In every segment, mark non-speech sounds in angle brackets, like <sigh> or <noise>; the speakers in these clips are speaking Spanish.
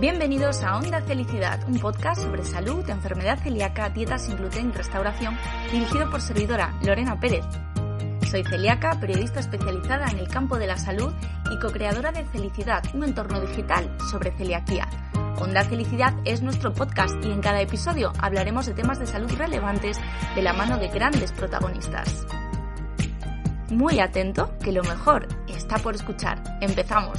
Bienvenidos a Onda Felicidad, un podcast sobre salud, enfermedad celíaca, dieta sin gluten y restauración, dirigido por servidora Lorena Pérez. Soy celíaca, periodista especializada en el campo de la salud y co-creadora de Felicidad, un entorno digital sobre celiaquía. Onda Felicidad es nuestro podcast y en cada episodio hablaremos de temas de salud relevantes de la mano de grandes protagonistas. Muy atento, que lo mejor está por escuchar. Empezamos.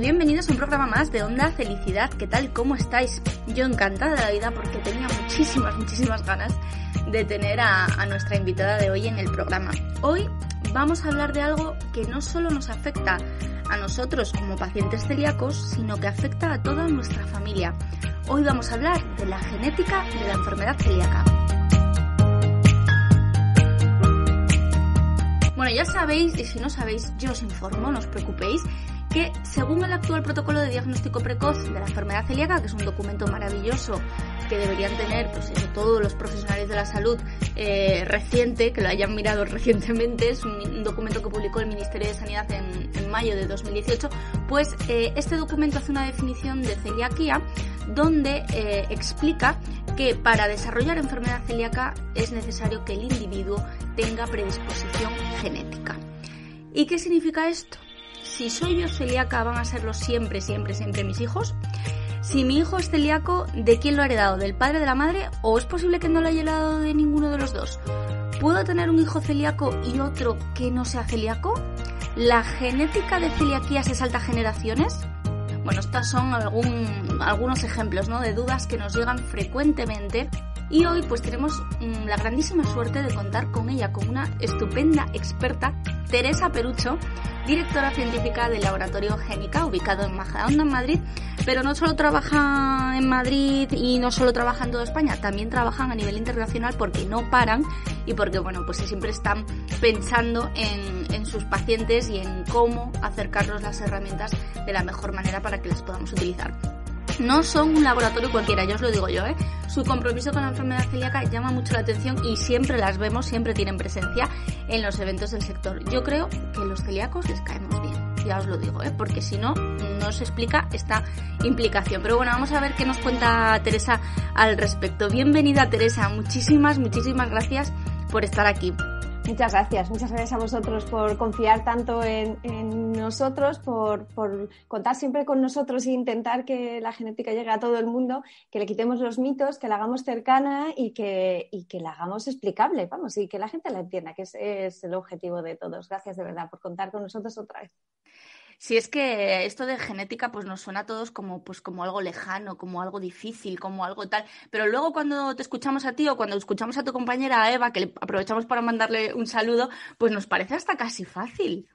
bienvenidos a un programa más de Onda Felicidad. ¿Qué tal? ¿Cómo estáis? Yo encantada de la vida porque tenía muchísimas, muchísimas ganas de tener a, a nuestra invitada de hoy en el programa. Hoy vamos a hablar de algo que no solo nos afecta a nosotros como pacientes celíacos, sino que afecta a toda nuestra familia. Hoy vamos a hablar de la genética de la enfermedad celíaca. Bueno, ya sabéis, y si no sabéis, yo os informo, no os preocupéis, que según el actual protocolo de diagnóstico precoz de la enfermedad celíaca, que es un documento maravilloso que deberían tener pues todos los profesionales de la salud eh, reciente, que lo hayan mirado recientemente, es un, documento que publicó el Ministerio de Sanidad en, mayo de 2018, pues eh, este documento hace una definición de celiaquía donde eh, explica que para desarrollar enfermedad celíaca es necesario que el individuo tenga predisposición genética. ¿Y qué significa esto? si soy yo celíaca, van a serlo siempre, siempre, siempre mis hijos. Si mi hijo es celíaco, ¿de quién lo ha heredado? ¿Del padre, de la madre? ¿O es posible que no lo haya heredado de ninguno de los dos? ¿Puedo tener un hijo celíaco y otro que no sea celíaco? ¿La genética de celiaquía se salta generaciones? Bueno, estos son algunos ejemplos ¿no? de dudas que nos llegan frecuentemente y hoy pues tenemos mm, la grandísima suerte de contar con ella, con una estupenda experta, Teresa Perucho, directora científica del Laboratorio Génica, ubicado en Majadahonda, en Madrid, pero no solo trabaja en Madrid y no solo trabaja en toda España, también trabajan a nivel internacional porque no paran y porque bueno, pues siempre están pensando en, sus pacientes y en cómo acercarnos las herramientas de la mejor manera para que las podamos utilizar no son un laboratorio cualquiera, ya os lo digo yo, ¿eh? Su compromiso con la enfermedad celíaca llama mucho la atención y siempre las vemos, siempre tienen presencia en los eventos del sector. Yo creo que los celíacos les caemos bien, ya os lo digo, ¿eh? Porque si no, no se explica esta implicación. Pero bueno, vamos a ver qué nos cuenta Teresa al respecto. Bienvenida Teresa, muchísimas, muchísimas gracias por estar aquí. Muchas gracias, muchas gracias a vosotros por confiar tanto en, nosotros, por, contar siempre con nosotros e intentar que la genética llegue a todo el mundo, que le quitemos los mitos, que la hagamos cercana y que, que la hagamos explicable, vamos, y que la gente la entienda, que ese es el objetivo de todos. Gracias de verdad por contar con nosotros otra vez. Si es que esto de genética pues nos suena a todos como, pues, como algo lejano, como algo difícil, como algo tal, pero luego cuando te escuchamos a ti o cuando escuchamos a tu compañera Eva, que aprovechamos para mandarle un saludo, pues nos parece hasta casi fácil.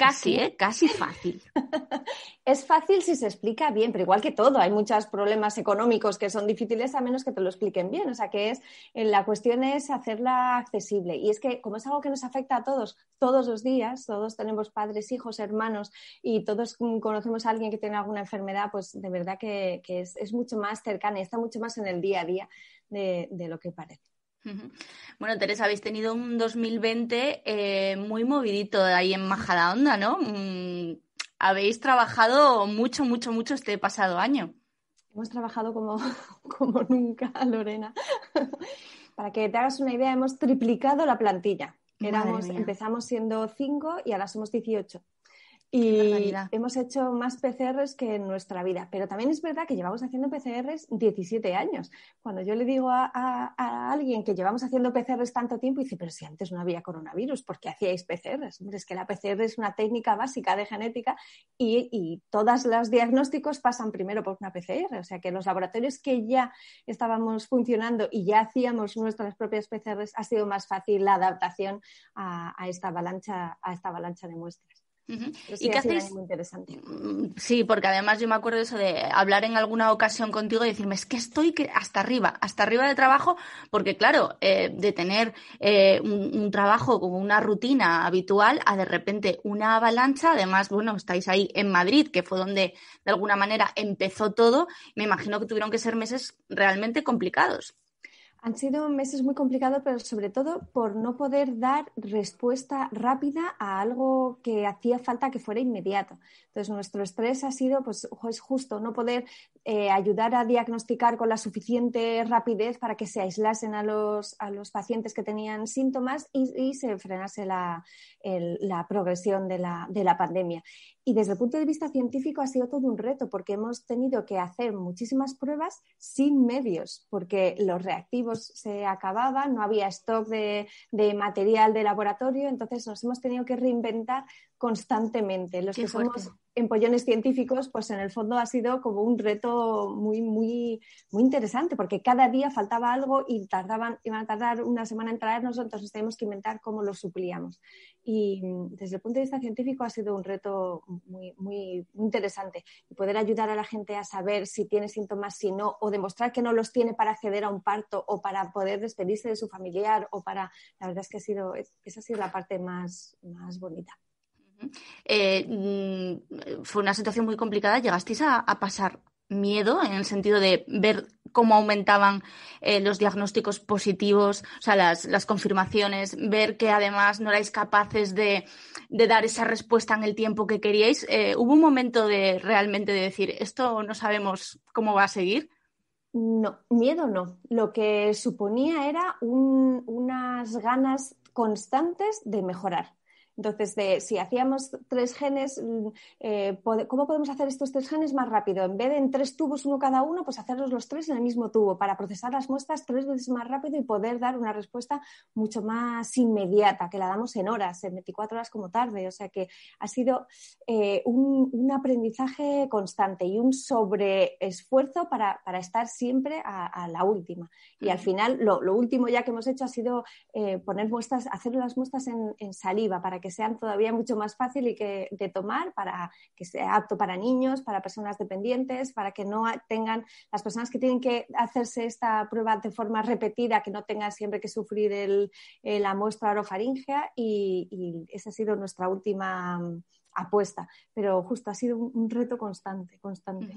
Casi, ¿eh? Casi fácil. <laughs> es fácil si se explica bien, pero igual que todo, hay muchos problemas económicos que son difíciles a menos que te lo expliquen bien. O sea, que es, eh, la cuestión es hacerla accesible. Y es que, como es algo que nos afecta a todos, todos los días, todos tenemos padres, hijos, hermanos y todos conocemos a alguien que tiene alguna enfermedad, pues de verdad que, es, mucho más cercana y está mucho más en el día a día de lo que parece. Bueno, Teresa, habéis tenido un 2020 eh, muy movidito ahí en onda, ¿no? Mm, habéis trabajado mucho, mucho, mucho este pasado año. Hemos trabajado como, <laughs> nunca, Lorena. <laughs> Para que te hagas una idea, hemos triplicado la plantilla. empezamos siendo cinco y ahora somos 18. Y hemos hecho más PCRs que en nuestra vida. Pero también es verdad que llevamos haciendo PCRs 17 años. Cuando yo le digo a, alguien que llevamos haciendo PCRs tanto tiempo, dice, pero si antes no había coronavirus, ¿por qué hacíais PCRs? Hombre, es que la PCR es una técnica básica de genética y, todos los diagnósticos pasan primero por una PCR. O sea que los laboratorios que ya estábamos funcionando y ya hacíamos nuestras propias PCRs, ha sido más fácil la adaptación a esta, avalancha, a esta avalancha de muestras sí, ¿Y qué mm, Sí, porque además yo me acuerdo eso de hablar en alguna ocasión contigo y decirme, es que estoy hasta arriba, hasta arriba de trabajo, porque claro, eh, de tener eh, un, trabajo como una rutina habitual a de repente una avalancha, además, bueno, estáis ahí en Madrid, que fue donde de alguna manera empezó todo, me imagino que tuvieron que ser meses realmente complicados. Han sido meses muy complicados, pero sobre todo por no poder dar respuesta rápida a algo que hacía falta que fuera inmediato. Entonces, nuestro estrés ha sido, pues, es justo no poder eh, ayudar a diagnosticar con la suficiente rapidez para que se aislasen a los, pacientes que tenían síntomas y, se frenase la, progresión de la, de la pandemia. Y desde el punto de vista científico ha sido todo un reto porque hemos tenido que hacer muchísimas pruebas sin medios, porque los reactivos se acababan, no había stock de, material de laboratorio, entonces nos hemos tenido que reinventar constantemente. Los que somos empollones científicos, pues en el fondo ha sido como un reto muy, muy, muy interesante, porque cada día faltaba algo y tardaban, iban a tardar una semana en traernos, entonces teníamos que inventar cómo lo suplíamos. Y mm, desde el punto de vista científico ha sido un reto muy, muy, muy interesante. Y poder ayudar a la gente a saber si tiene síntomas, si no, o demostrar que no los tiene para acceder a un parto o para poder despedirse de su familiar o para... La verdad es que ha sido, esa ha sido la parte más, más bonita. Eh, mm, fue una situación muy complicada. ¿Llegasteis a, pasar miedo en el sentido de ver cómo aumentaban eh, los diagnósticos positivos, o sea, las, confirmaciones, ver que además no erais capaces de, dar esa respuesta en el tiempo que queríais? Eh, ¿Hubo un momento de realmente de decir, esto no sabemos cómo va a seguir? No, miedo no. Lo que suponía era unas ganas constantes de mejorar entonces, de, si hacíamos tres genes, mm, eh, ¿cómo podemos hacer estos tres genes más rápido? En vez de en tres tubos, uno cada uno, pues hacerlos los tres en el mismo tubo para procesar las muestras tres veces más rápido y poder dar una respuesta mucho más inmediata, que la damos en horas, en 24 horas como tarde. O sea que ha sido eh, un, aprendizaje constante y un sobreesfuerzo para, para estar siempre a, la última. Y al final, lo, último ya que hemos hecho ha sido eh, poner muestras, hacer las muestras en saliva para que sean todavía mucho más fácil y que, de tomar para que sea apto para niños, para personas dependientes, para que no tengan las personas que tienen que hacerse esta prueba de forma repetida, que no tengan siempre que sufrir el, la muestra orofaringea y, esa ha sido nuestra última mm, apuesta, pero justo ha sido un, reto constante, constante.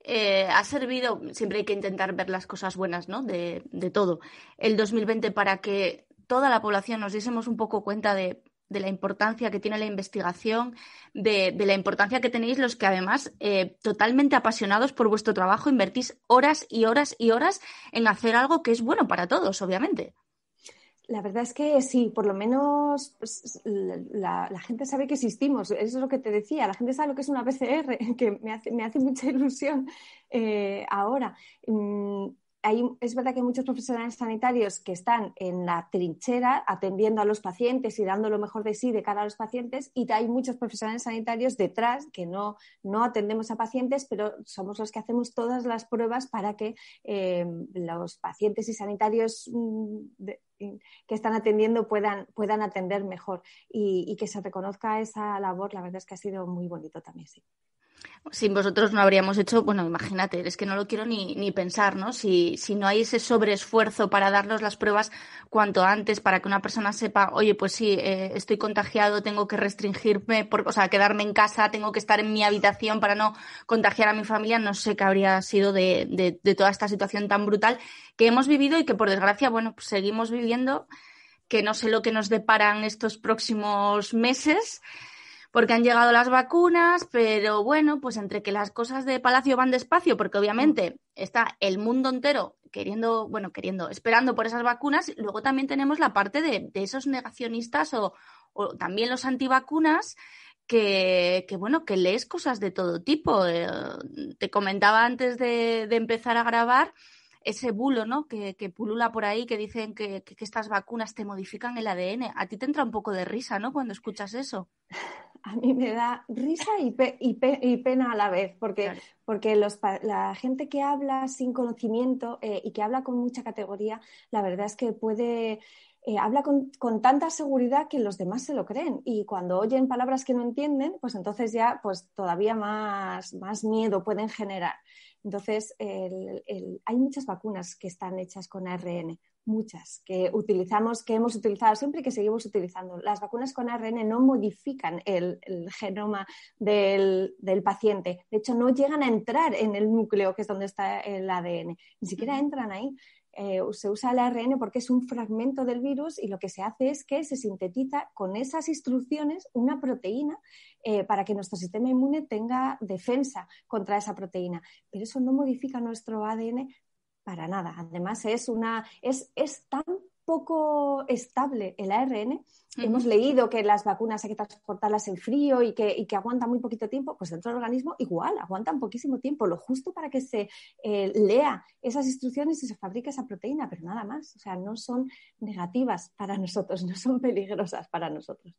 Eh, ha servido, siempre hay que intentar ver las cosas buenas ¿no? de, todo, el 2020 para que toda la población nos diésemos un poco cuenta de de la importancia que tiene la investigación, de, la importancia que tenéis los que además, eh, totalmente apasionados por vuestro trabajo, invertís horas y horas y horas en hacer algo que es bueno para todos, obviamente. La verdad es que sí, por lo menos pues, la, gente sabe que existimos, eso es lo que te decía, la gente sabe lo que es una PCR, <laughs> que me hace, me hace mucha ilusión eh, ahora. Mm, es verdad que hay muchos profesionales sanitarios que están en la trinchera atendiendo a los pacientes y dando lo mejor de sí de cara a los pacientes y hay muchos profesionales sanitarios detrás que no, atendemos a pacientes, pero somos los que hacemos todas las pruebas para que eh, los pacientes y sanitarios mm, que están atendiendo puedan, atender mejor y, que se reconozca esa labor, la verdad es que ha sido muy bonito también, sí sin vosotros no habríamos hecho, bueno, imagínate, es que no lo quiero ni, ni pensar, ¿no? Si, si, no hay ese sobreesfuerzo para darnos las pruebas cuanto antes, para que una persona sepa, oye, pues sí, eh, estoy contagiado, tengo que restringirme, o sea, quedarme en casa, tengo que estar en mi habitación para no contagiar a mi familia, no sé qué habría sido de, de, toda esta situación tan brutal que hemos vivido y que por desgracia, bueno, pues seguimos viviendo, que no sé lo que nos deparan estos próximos meses porque han llegado las vacunas, pero bueno, pues entre que las cosas de Palacio van despacio, porque obviamente está el mundo entero queriendo, bueno, queriendo, esperando por esas vacunas, luego también tenemos la parte de, esos negacionistas o, también los antivacunas. Que, que, bueno, que lees cosas de todo tipo. Eh, te comentaba antes de empezar a grabar ese bulo ¿no? que, pulula por ahí, que dicen que, estas vacunas te modifican el ADN. A ti te entra un poco de risa, ¿no? Cuando escuchas eso. <laughs> A mí me da risa y, y, pena a la vez, porque, porque la gente que habla sin conocimiento eh, y que habla con mucha categoría, la verdad es que puede... Eh, habla con, con, tanta seguridad que los demás se lo creen y cuando oyen palabras que no entienden, pues entonces ya pues todavía más, más miedo pueden generar. Entonces, hay muchas vacunas que están hechas con ARN, muchas que utilizamos, que hemos utilizado siempre y que seguimos utilizando. Las vacunas con ARN no modifican el, genoma del, paciente. De hecho, no llegan a entrar en el núcleo, que es donde está el ADN. Ni siquiera entran ahí. Eh, se usa el ARN porque es un fragmento del virus y lo que se hace es que se sintetiza con esas instrucciones una proteína eh, para que nuestro sistema inmune tenga defensa contra esa proteína. Pero eso no modifica nuestro ADN para nada. Además, es, una, es, es tan poco estable el ARN, hemos leído que las vacunas hay que transportarlas en frío y que, y aguantan muy poquito tiempo, pues dentro del organismo igual, aguantan poquísimo tiempo, lo justo para que se eh, lea esas instrucciones y se fabrique esa proteína, pero nada más, o sea, no son negativas para <laughs> nosotros, no son peligrosas para nosotros.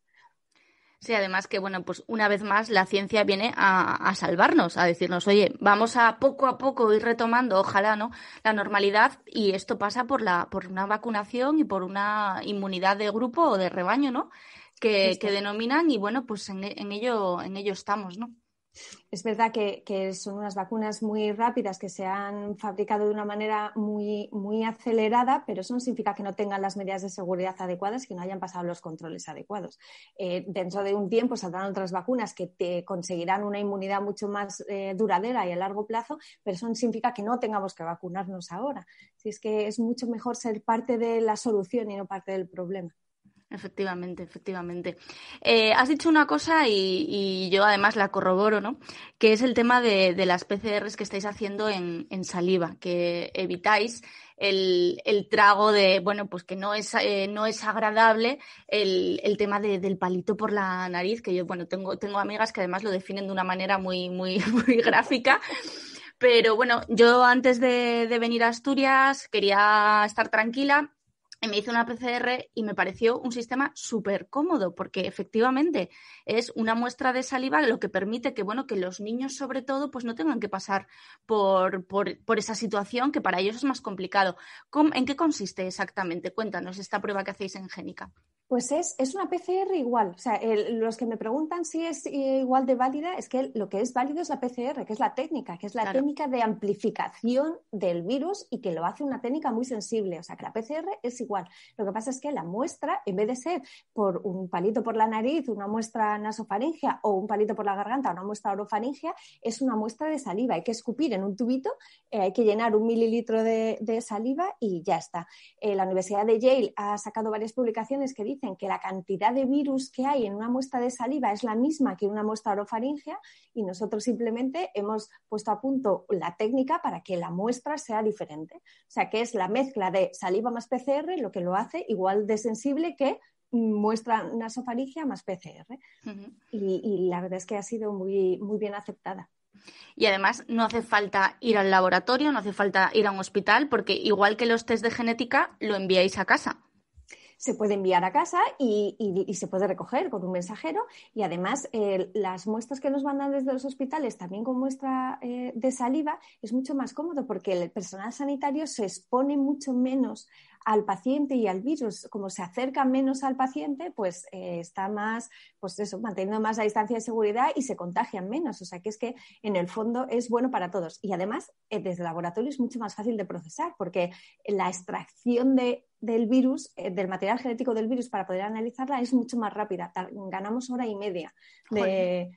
Sí, además que, bueno, pues una vez más la ciencia viene a, salvarnos, a decirnos, oye, vamos a poco a poco ir retomando, ojalá, ¿no? La normalidad y esto pasa por, la, por una vacunación y por una inmunidad de grupo o de rebaño, ¿no? Que, denominan y, bueno, pues en, en, ello, en ello estamos, ¿no? Es verdad que, son unas vacunas muy rápidas que se han fabricado de una manera muy, acelerada, pero eso no significa que no tengan las medidas de seguridad adecuadas, que no hayan pasado los controles adecuados. Eh, dentro de un tiempo saldrán otras vacunas que te conseguirán una inmunidad mucho más eh, duradera y a largo plazo, pero eso no significa que no tengamos que vacunarnos ahora. Si es que es mucho mejor ser parte de la solución y no parte del problema. Efectivamente, efectivamente. Eh, has dicho una cosa y, yo además la corroboro, ¿no? Que es el tema de, las PCRs que estáis haciendo en, saliva, que evitáis el, trago de, bueno, pues que no es, eh, no es agradable el, tema del palito por la nariz, que yo, bueno, tengo, tengo amigas que además lo definen de una manera muy, muy, <laughs> muy gráfica. Pero bueno, yo antes de venir a Asturias quería estar tranquila me hizo una PCR y me pareció un sistema súper cómodo porque efectivamente es una muestra de saliva lo que permite que, bueno, que los niños sobre todo pues no tengan que pasar por, por esa situación que para ellos es más complicado. ¿En qué consiste exactamente? Cuéntanos esta prueba que hacéis en Génica. Pues es, es una PCR igual. O sea, los que me preguntan si es igual de válida, es que lo que es válido es la PCR, que es la técnica, que es la técnica de amplificación del virus y que lo hace una técnica muy sensible. O sea, que la PCR es igual. Lo que pasa es que la muestra, en vez de ser por un palito por la nariz, una muestra nasofaringea o un palito por la garganta, una muestra orofaringea, es una muestra de saliva. Hay que escupir en un tubito, eh, hay que llenar un mililitro de, saliva y ya está. Eh, la Universidad de Yale ha sacado varias publicaciones que dicen dicen que la cantidad de virus que hay en una muestra de saliva es la misma que en una muestra orofaringea y nosotros simplemente hemos puesto a punto la técnica para que la muestra sea diferente. O sea, que es la mezcla de saliva más PCR lo que lo hace igual de sensible que muestra sofaringia más PCR. y, la verdad es que ha sido muy, muy bien aceptada. Y además no hace falta ir al laboratorio, no hace falta ir a un hospital, porque igual que los test de genética, lo enviáis a casa se puede enviar a casa y, se puede recoger con un mensajero. Y además, las muestras que nos van desde los hospitales, también con muestra eh, de saliva, es mucho más cómodo porque el personal sanitario se expone mucho menos al paciente y al virus. Como se acerca menos al paciente, pues eh, está más, pues eso, manteniendo más la distancia de seguridad y se contagian menos. O sea que es que en el fondo es bueno para todos. Y además, eh, desde el laboratorio es mucho más fácil de procesar porque la extracción de del virus, eh, del material genético del virus para poder analizarla es mucho más rápida. Ganamos hora y media de,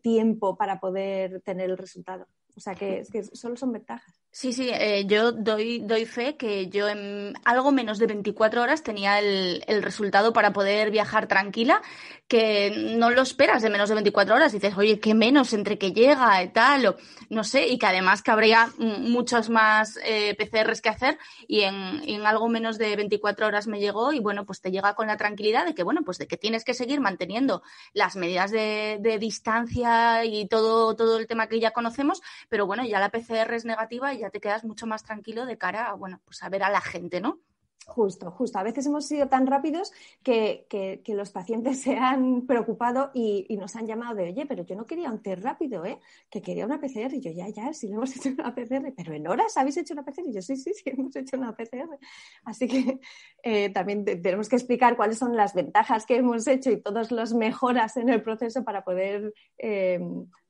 tiempo para poder tener el resultado. O sea que, que, solo son ventajas. Sí, sí, eh, yo doy, doy fe que yo en algo menos de 24 horas tenía el, el, resultado para poder viajar tranquila, que no lo esperas de menos de 24 horas. Y dices, oye, qué menos entre que llega y tal, o no sé, y que además que habría muchos más eh, PCRs que hacer. Y en, en, algo menos de 24 horas me llegó, y bueno, pues te llega con la tranquilidad de que, bueno, pues de que tienes que seguir manteniendo las medidas de, de distancia y todo, todo el tema que ya conocemos, pero bueno, ya la PCR es negativa y ya te quedas mucho más tranquilo de cara a, bueno, pues a ver a la gente, ¿no? Justo, justo. A veces hemos sido tan rápidos que, los pacientes <laughs> se han preocupado y, nos han llamado de, oye, pero yo no quería un test rápido, ¿eh? Que quería una PCR. Y yo, ya, ya, si no hemos <laughs> hecho una PCR. Pero en horas habéis hecho una PCR. Y yo, sí, sí, sí, hemos hecho una PCR. Así que eh, también tenemos que explicar cuáles son las ventajas que hemos hecho y todas las mejoras en el proceso para poder eh,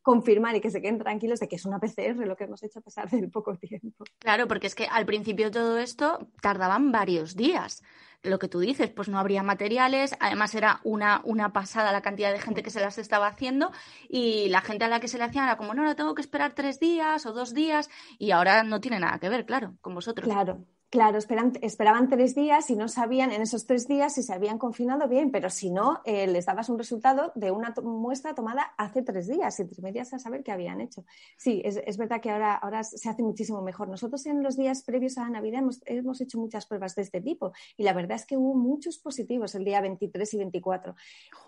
confirmar y que se queden tranquilos de que es una PCR lo que hemos hecho a pesar del poco tiempo. Claro, porque es que al principio todo esto tardaban varios días. Lo que tú dices, pues no habría materiales, además era una, una pasada la cantidad de gente que se las estaba haciendo y la gente a la que se le hacían era como, no, no, tengo que esperar tres días o dos días y ahora no tiene nada que ver, claro, con vosotros. Claro, Claro, esperaban tres días y no sabían en esos tres días si se habían confinado bien, pero si no, eh, les dabas un resultado de una muestra tomada hace tres días, entre medias a saber qué habían hecho. Sí, es, verdad que ahora, ahora se hace muchísimo mejor. Nosotros en los días previos a Navidad hemos, hemos, hecho muchas pruebas de este tipo y la verdad es que hubo muchos positivos el día 23 y 24.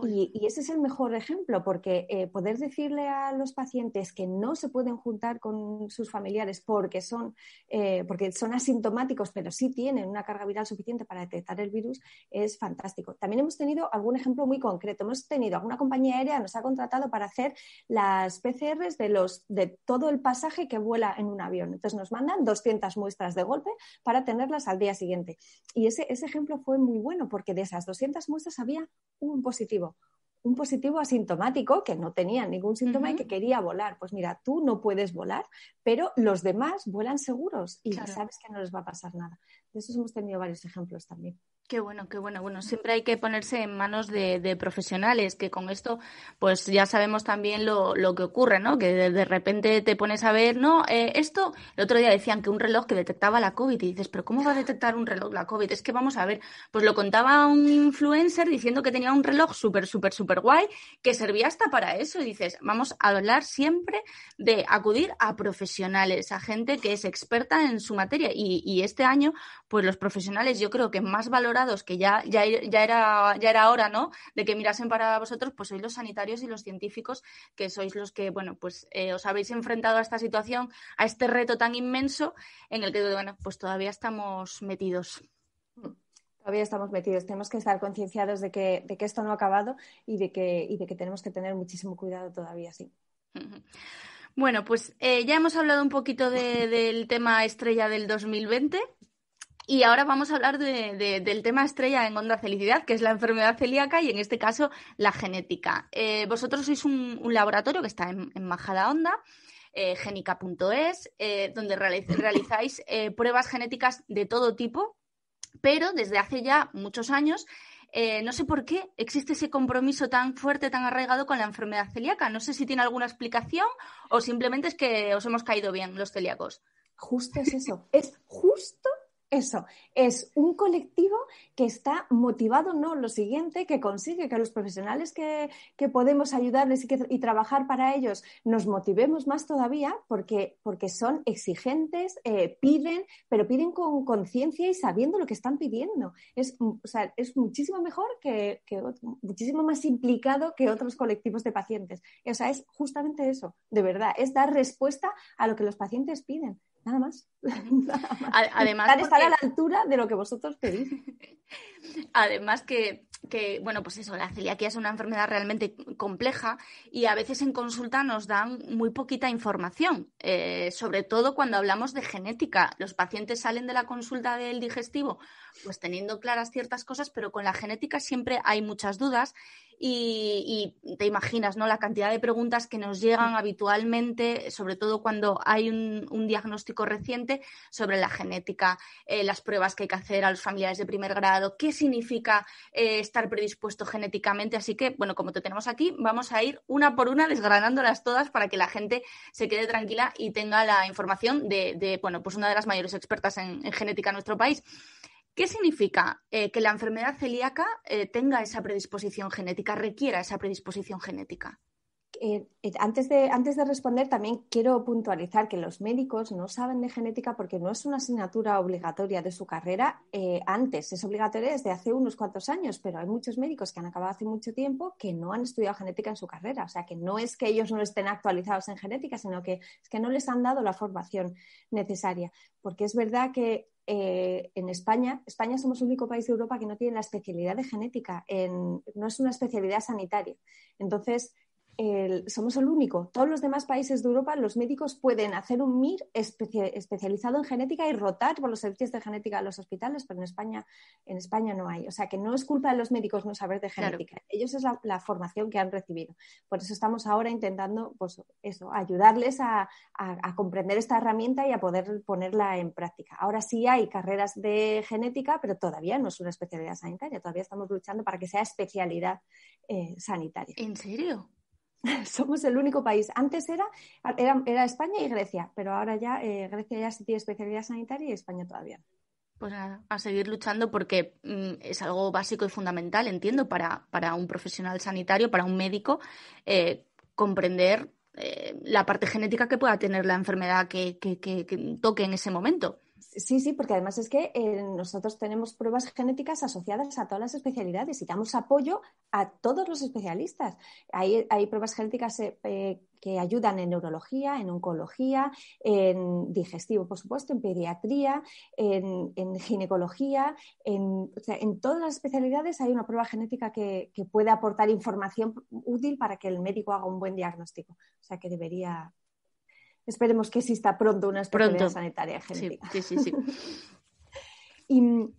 Y, ese es el mejor ejemplo, porque eh, poder decirle a los pacientes que no se pueden juntar con sus familiares porque son, eh, porque son asintomáticos pero sí tienen una carga viral suficiente para detectar el virus, es fantástico. También hemos tenido algún ejemplo muy concreto. Hemos tenido alguna compañía aérea nos ha contratado para hacer las PCRs de, todo el pasaje que vuela en un avión. Entonces nos mandan 200 muestras de golpe para tenerlas al día siguiente. Y ese, ese ejemplo fue muy bueno porque de esas 200 muestras había un positivo un positivo asintomático que no tenía ningún síntoma y que quería volar. Pues mira, tú no puedes volar, pero los demás vuelan seguros y ya sabes que no les va a pasar nada. De eso hemos tenido varios ejemplos también. Qué bueno, qué bueno. Bueno, siempre hay que ponerse en manos de, profesionales, que con esto, pues ya sabemos también lo, que ocurre, ¿no? Que de, repente te pones a ver, no, eh, esto, el otro día decían que un reloj que detectaba la COVID, y dices, pero ¿cómo va a detectar un reloj la COVID? Es que vamos a ver, pues lo contaba un influencer diciendo que tenía un reloj súper, súper, súper guay, que servía hasta para eso, y dices, vamos a hablar siempre de acudir a profesionales, a gente que es experta en su materia, y, y este año, pues los profesionales yo creo que más valor que ya, ya, era, ya era hora, ¿no? De que mirasen para vosotros, pues sois los sanitarios y los científicos, que sois los que, bueno, pues eh, os habéis enfrentado a esta situación, a este reto tan inmenso, en el que, bueno, pues todavía estamos metidos todavía estamos metidos. Tenemos que estar concienciados de que, de que, esto no ha acabado y de que, y de que tenemos que tener muchísimo cuidado todavía, sí. Bueno, pues eh, ya hemos hablado un poquito del tema estrella del 2020, y ahora vamos a hablar del tema estrella en Onda Felicidad, que es la enfermedad celíaca y en este caso la genética. Eh, vosotros sois un, laboratorio que está en, en Majada Onda. Eh, genica.es, eh, donde <laughs> realizáis pruebas genéticas de todo tipo, pero desde hace ya muchos años no sé por qué existe ese compromiso tan fuerte, tan arraigado con la enfermedad celíaca. No sé si tiene alguna explicación o simplemente es que os hemos caído bien los celíacos. Justo es eso, es justo eso, es un colectivo que está motivado, ¿no? Lo siguiente, que consigue que los profesionales que, que podemos ayudarles y, trabajar para ellos nos motivemos más todavía porque, son exigentes, eh, piden, pero piden con conciencia y sabiendo lo que están pidiendo. Es, mm, o sea, es muchísimo mejor que, muchísimo más implicado que otros colectivos de pacientes. O sea, es justamente eso, de verdad, es dar respuesta a lo que los pacientes piden. Nada más. estar <laughs> a la altura de lo que vosotros pedís. <laughs> Además que que, bueno, pues eso, la celiaquía es una enfermedad realmente compleja y a veces en consulta nos dan muy poquita información, eh, sobre todo cuando hablamos de genética. Los pacientes salen de la consulta del digestivo pues teniendo claras ciertas cosas, pero con la genética siempre hay muchas dudas y, te imaginas, ¿no? La cantidad de preguntas que nos llegan habitualmente, sobre todo cuando hay un, diagnóstico reciente sobre la genética, eh, las pruebas que hay que hacer a los familiares de primer grado, qué significa eh, estar predispuesto genéticamente. Así que, bueno, como te tenemos aquí, vamos a ir una por una desgranándolas todas para que la gente se quede tranquila y tenga la información de, bueno, pues una de las mayores expertas en, genética en nuestro país. ¿Qué significa eh, que la enfermedad celíaca eh, tenga esa predisposición genética, requiera esa predisposición genética? Eh, eh, antes, de, responder, también quiero puntualizar que los médicos no saben de genética porque no es una asignatura obligatoria de su carrera eh, antes, es obligatoria desde hace unos cuantos años, pero hay muchos médicos que han acabado hace mucho tiempo que no han estudiado genética en su carrera. O sea, que no es que ellos no estén actualizados en genética, sino que es que no les han dado la formación necesaria. Porque es verdad que en España, España somos el único país de Europa que no tiene la especialidad de genética, en, no es una especialidad sanitaria. Entonces, somos el único. Todos los demás países de Europa, los médicos pueden hacer un MIR especializado en genética y rotar por los servicios de genética a los hospitales, pero en España, en España no hay. O sea que no es culpa de los médicos no saber de genética. Ellos es la, formación que han recibido. Por eso estamos ahora intentando, pues eso, ayudarles a, comprender esta herramienta y a poder ponerla en práctica. Ahora sí hay carreras de genética, pero todavía no es una especialidad sanitaria. Todavía estamos luchando para que sea especialidad eh, sanitaria. ¿En serio? <laughs> Somos el único país. Antes era, España y Grecia, pero ahora ya eh, Grecia ya sí tiene especialidad sanitaria y España todavía. Pues a, seguir luchando porque mm, es algo básico y fundamental, entiendo, para, un profesional sanitario, para un médico, eh, comprender eh, la parte genética que pueda tener la enfermedad que toque en ese momento sí, sí, porque además es que eh, nosotros tenemos pruebas genéticas asociadas a todas las especialidades y damos apoyo a todos los especialistas. Hay, hay pruebas genéticas eh, eh, que ayudan en neurología, en oncología, en digestivo, por supuesto, en pediatría, en, ginecología, en, en, todas las especialidades hay una prueba genética que, que puede aportar información útil para que el médico haga un buen diagnóstico. O sea que debería Esperemos que exista pronto una especialidad sanitaria genética. Sí, sí, sí. <laughs> y mm,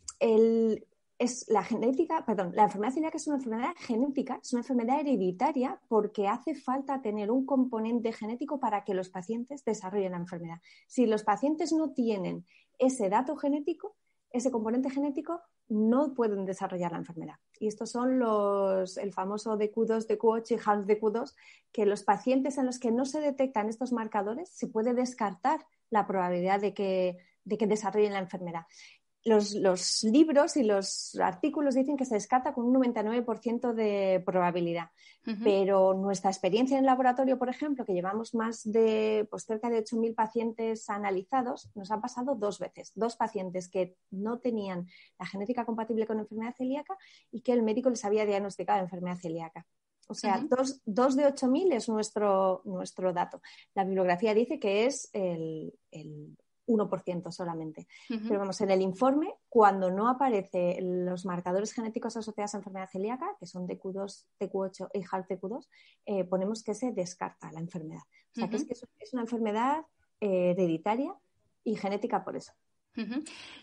es la genética, perdón, la enfermedad celíaca es una enfermedad genética, es una enfermedad hereditaria porque hace falta tener un componente genético para que los pacientes desarrollen la enfermedad. Si los pacientes no tienen ese dato genético, ese componente genético, no pueden desarrollar la enfermedad. Y estos son los, el famoso DQ2, DQ8 y half DQ2, que los pacientes en los que no se detectan estos marcadores se puede descartar la probabilidad de que, de que desarrollen la enfermedad los, libros y los artículos dicen que se descarta con un 99% de probabilidad, pero nuestra experiencia en el laboratorio, por ejemplo, que llevamos más de pues, cerca de 8.000 pacientes analizados, nos ha pasado dos veces. Dos pacientes que no tenían la genética compatible con enfermedad celíaca y que el médico les había diagnosticado enfermedad celíaca. O sea, dos, de 8.000 es nuestro, nuestro dato. La bibliografía dice que es el 1% solamente. Pero vamos, en el informe, cuando no aparecen los marcadores genéticos asociados a enfermedad celíaca, que son dq 2 dq 8 y halt dq 2 eh, ponemos que se descarta la enfermedad. O sea, que, es, que es una enfermedad eh, hereditaria y genética por eso.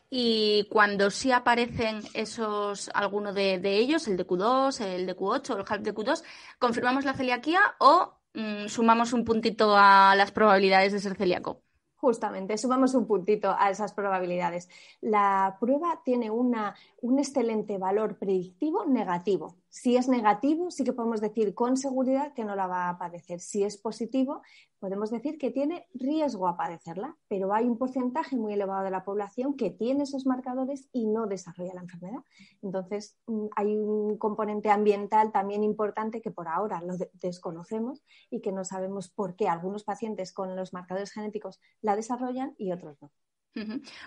Y cuando sí aparecen esos, alguno de, ellos, el DQ2, el DQ8, el HALT-DQ2, ¿confirmamos la celiaquía o mm, sumamos un puntito a las probabilidades de ser celíaco? Justamente, sumamos un puntito a esas probabilidades. La prueba tiene una, un excelente valor predictivo negativo. Si es negativo, sí que podemos decir con seguridad que no la va a padecer. Si es positivo, podemos decir que tiene riesgo a padecerla, pero hay un porcentaje muy elevado de la población que tiene esos marcadores y no desarrolla la enfermedad. Entonces, mm, hay un componente ambiental también importante que por ahora lo desconocemos y que no sabemos por qué algunos pacientes con los marcadores genéticos la desarrollan y otros no.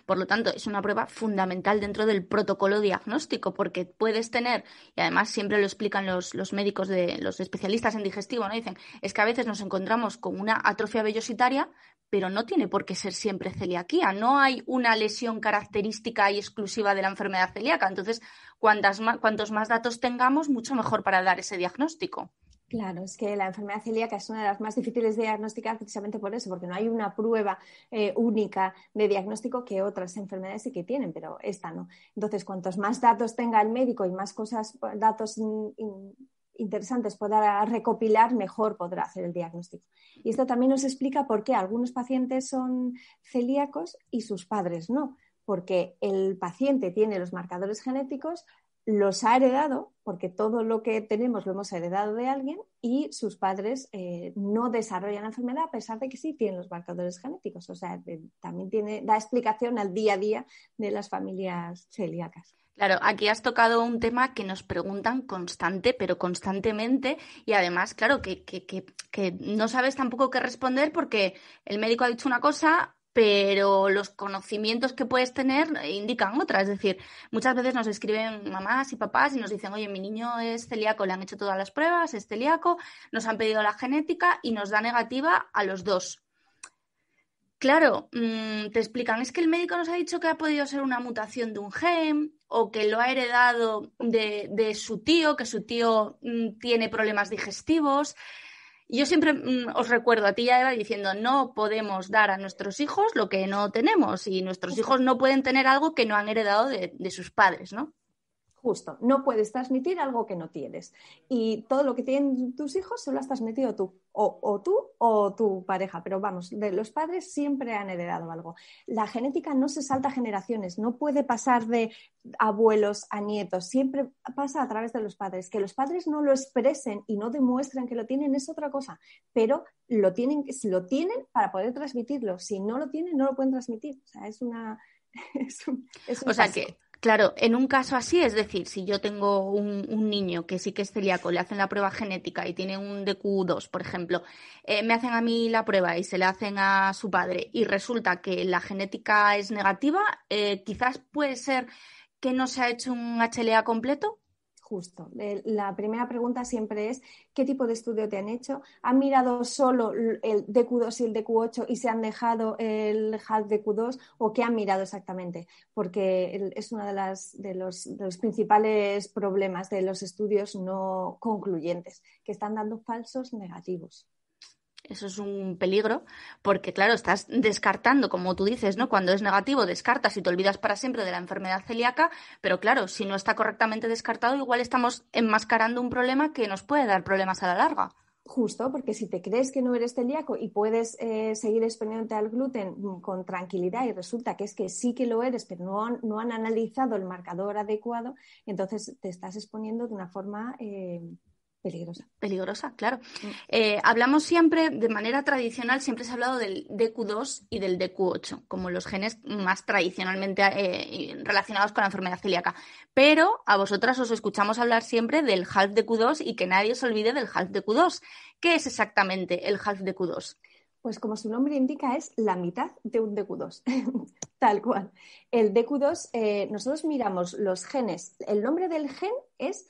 Por lo tanto, es una prueba fundamental dentro del protocolo diagnóstico, porque puedes tener, y además siempre lo explican los, médicos, de, los especialistas en digestivo, ¿no? Dicen, es que a veces nos encontramos con una atrofia vellositaria, pero no tiene por qué ser siempre celiaquía. No hay una lesión característica y exclusiva de la enfermedad celíaca. Entonces, cuantos más datos tengamos, mucho mejor para dar ese diagnóstico. Claro, es que la enfermedad celíaca es una de las más difíciles de diagnosticar precisamente por eso, porque no hay una prueba eh, única de diagnóstico que otras enfermedades sí que tienen, pero esta no. Entonces, cuantos más datos tenga el médico y más cosas, datos interesantes pueda recopilar, mejor podrá hacer el diagnóstico. Y esto también nos explica por qué algunos pacientes son celíacos y sus padres no, porque el paciente tiene los marcadores genéticos, los ha heredado, porque todo lo que tenemos lo hemos heredado de alguien, y sus padres eh, no desarrollan la enfermedad a pesar de que sí tienen los marcadores genéticos. O sea, también tiene, da explicación al día a día de las familias celíacas. Claro, aquí has tocado un tema que nos preguntan constante, pero constantemente, y además, claro, que, que, que, que no sabes tampoco qué responder porque el médico ha dicho una cosa, pero los conocimientos que puedes tener indican otra. Es decir, muchas veces nos escriben mamás y papás y nos dicen, oye, mi niño es celíaco, le han hecho todas las pruebas, es celíaco, nos han pedido la genética y nos da negativa a los dos. Claro, mm, te explican, es que el médico nos ha dicho que ha podido ser una mutación de un gen o que lo ha heredado de, su tío, que su tío mm, tiene problemas digestivos yo siempre mm, os recuerdo a ti y a Eva diciendo, no podemos dar a nuestros hijos lo que no tenemos y nuestros hijos no pueden tener algo que no han heredado de, de sus padres, ¿no? Justo, no puedes transmitir algo que no tienes. Y todo lo que tienen tus hijos se lo has transmitido tú, o, tú o tu pareja. Pero vamos, los padres siempre han heredado algo. La genética no se salta generaciones, no puede pasar de abuelos a nietos, siempre pasa a través de los padres. Que los padres no lo expresen y no demuestren que lo tienen es otra cosa, pero lo tienen, lo tienen para poder transmitirlo. Si no lo tienen, no lo pueden transmitir. O sea, es una... <laughs> o sea que Claro, en un caso así, es decir, si yo tengo un, niño que sí que es celíaco, le hacen la prueba genética y tiene un DQ2, por ejemplo, eh, me hacen a mí la prueba y se le hacen a su padre y resulta que la genética es negativa, eh, quizás puede ser que no se ha hecho un HLA completo. Justo. Eh, la primera pregunta siempre es, ¿qué tipo de estudio te han hecho? ¿Han mirado solo el DQ2 y el DQ8 y se han dejado el de DQ2 o qué han mirado exactamente? Porque es uno de, de los principales problemas de los estudios no concluyentes, que están dando falsos negativos. Eso es un peligro, porque claro, estás descartando, como tú dices, ¿no? Cuando es negativo, descartas y te olvidas para siempre de la enfermedad celíaca, pero claro, si no está correctamente descartado, igual estamos enmascarando un problema que nos puede dar problemas a la larga. Justo, porque si te crees que no eres celíaco y puedes eh, seguir exponiéndote al gluten mm, con tranquilidad y resulta que es que sí que lo eres, pero no han, no han analizado el marcador adecuado, entonces te estás exponiendo de una forma eh, Peligrosa. Peligrosa, claro. Eh, hablamos siempre, de manera tradicional, siempre se ha hablado del DQ2 y del DQ8, como los genes más tradicionalmente eh, relacionados con la enfermedad celíaca. Pero a vosotras os escuchamos hablar siempre del half DQ2 y que nadie se olvide del half DQ2. ¿Qué es exactamente el half DQ2? Pues como su nombre indica, es la mitad de un DQ2, <laughs> tal cual. El DQ2, eh, nosotros miramos los genes, el nombre del gen es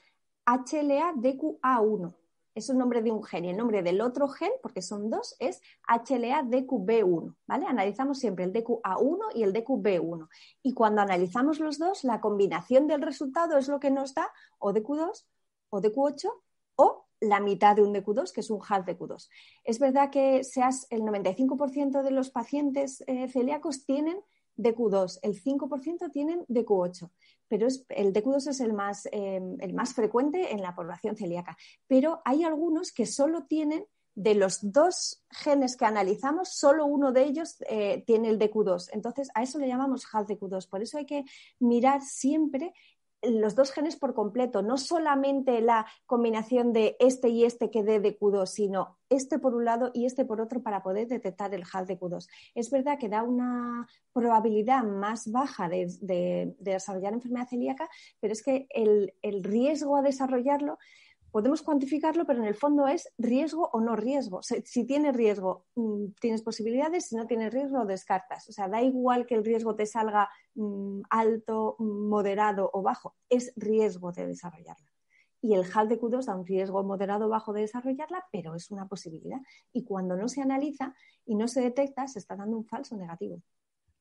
HLA-DQA1. Es un nombre de un gen y el nombre del otro gen, porque son dos, es HLA-DQB1. ¿vale? Analizamos siempre el DQA1 y el DQB1. Y cuando analizamos los dos, la combinación del resultado es lo que nos da o DQ2 o DQ8 o la mitad de un DQ2, que es un half DQ2. Es verdad que seas el 95% de los pacientes celíacos tienen DQ2, el 5% tienen DQ8, pero el DQ2 es el más, em, el más frecuente en la población celíaca. Pero hay algunos que solo tienen, de los dos genes que analizamos, solo uno de ellos eh, tiene el DQ2. Entonces, a eso le llamamos half dq 2 Por eso hay que mirar siempre los dos genes por completo, no solamente la combinación de este y este que dé de Q2, sino este por un lado y este por otro para poder detectar el HAL de Q2. Es verdad que da una probabilidad más baja de, desarrollar enfermedad celíaca, pero es que el riesgo a desarrollarlo podemos cuantificarlo, pero en el fondo es riesgo o no riesgo. Si, tienes riesgo, mm, tienes posibilidades, si no tienes riesgo, descartas. O sea, da igual que el riesgo te salga mm, alto, moderado o bajo, es riesgo de desarrollarla. Y el HAL de Q2 da un riesgo moderado o bajo de desarrollarla, pero es una posibilidad. Y cuando no se analiza y no se detecta, se está dando un falso negativo.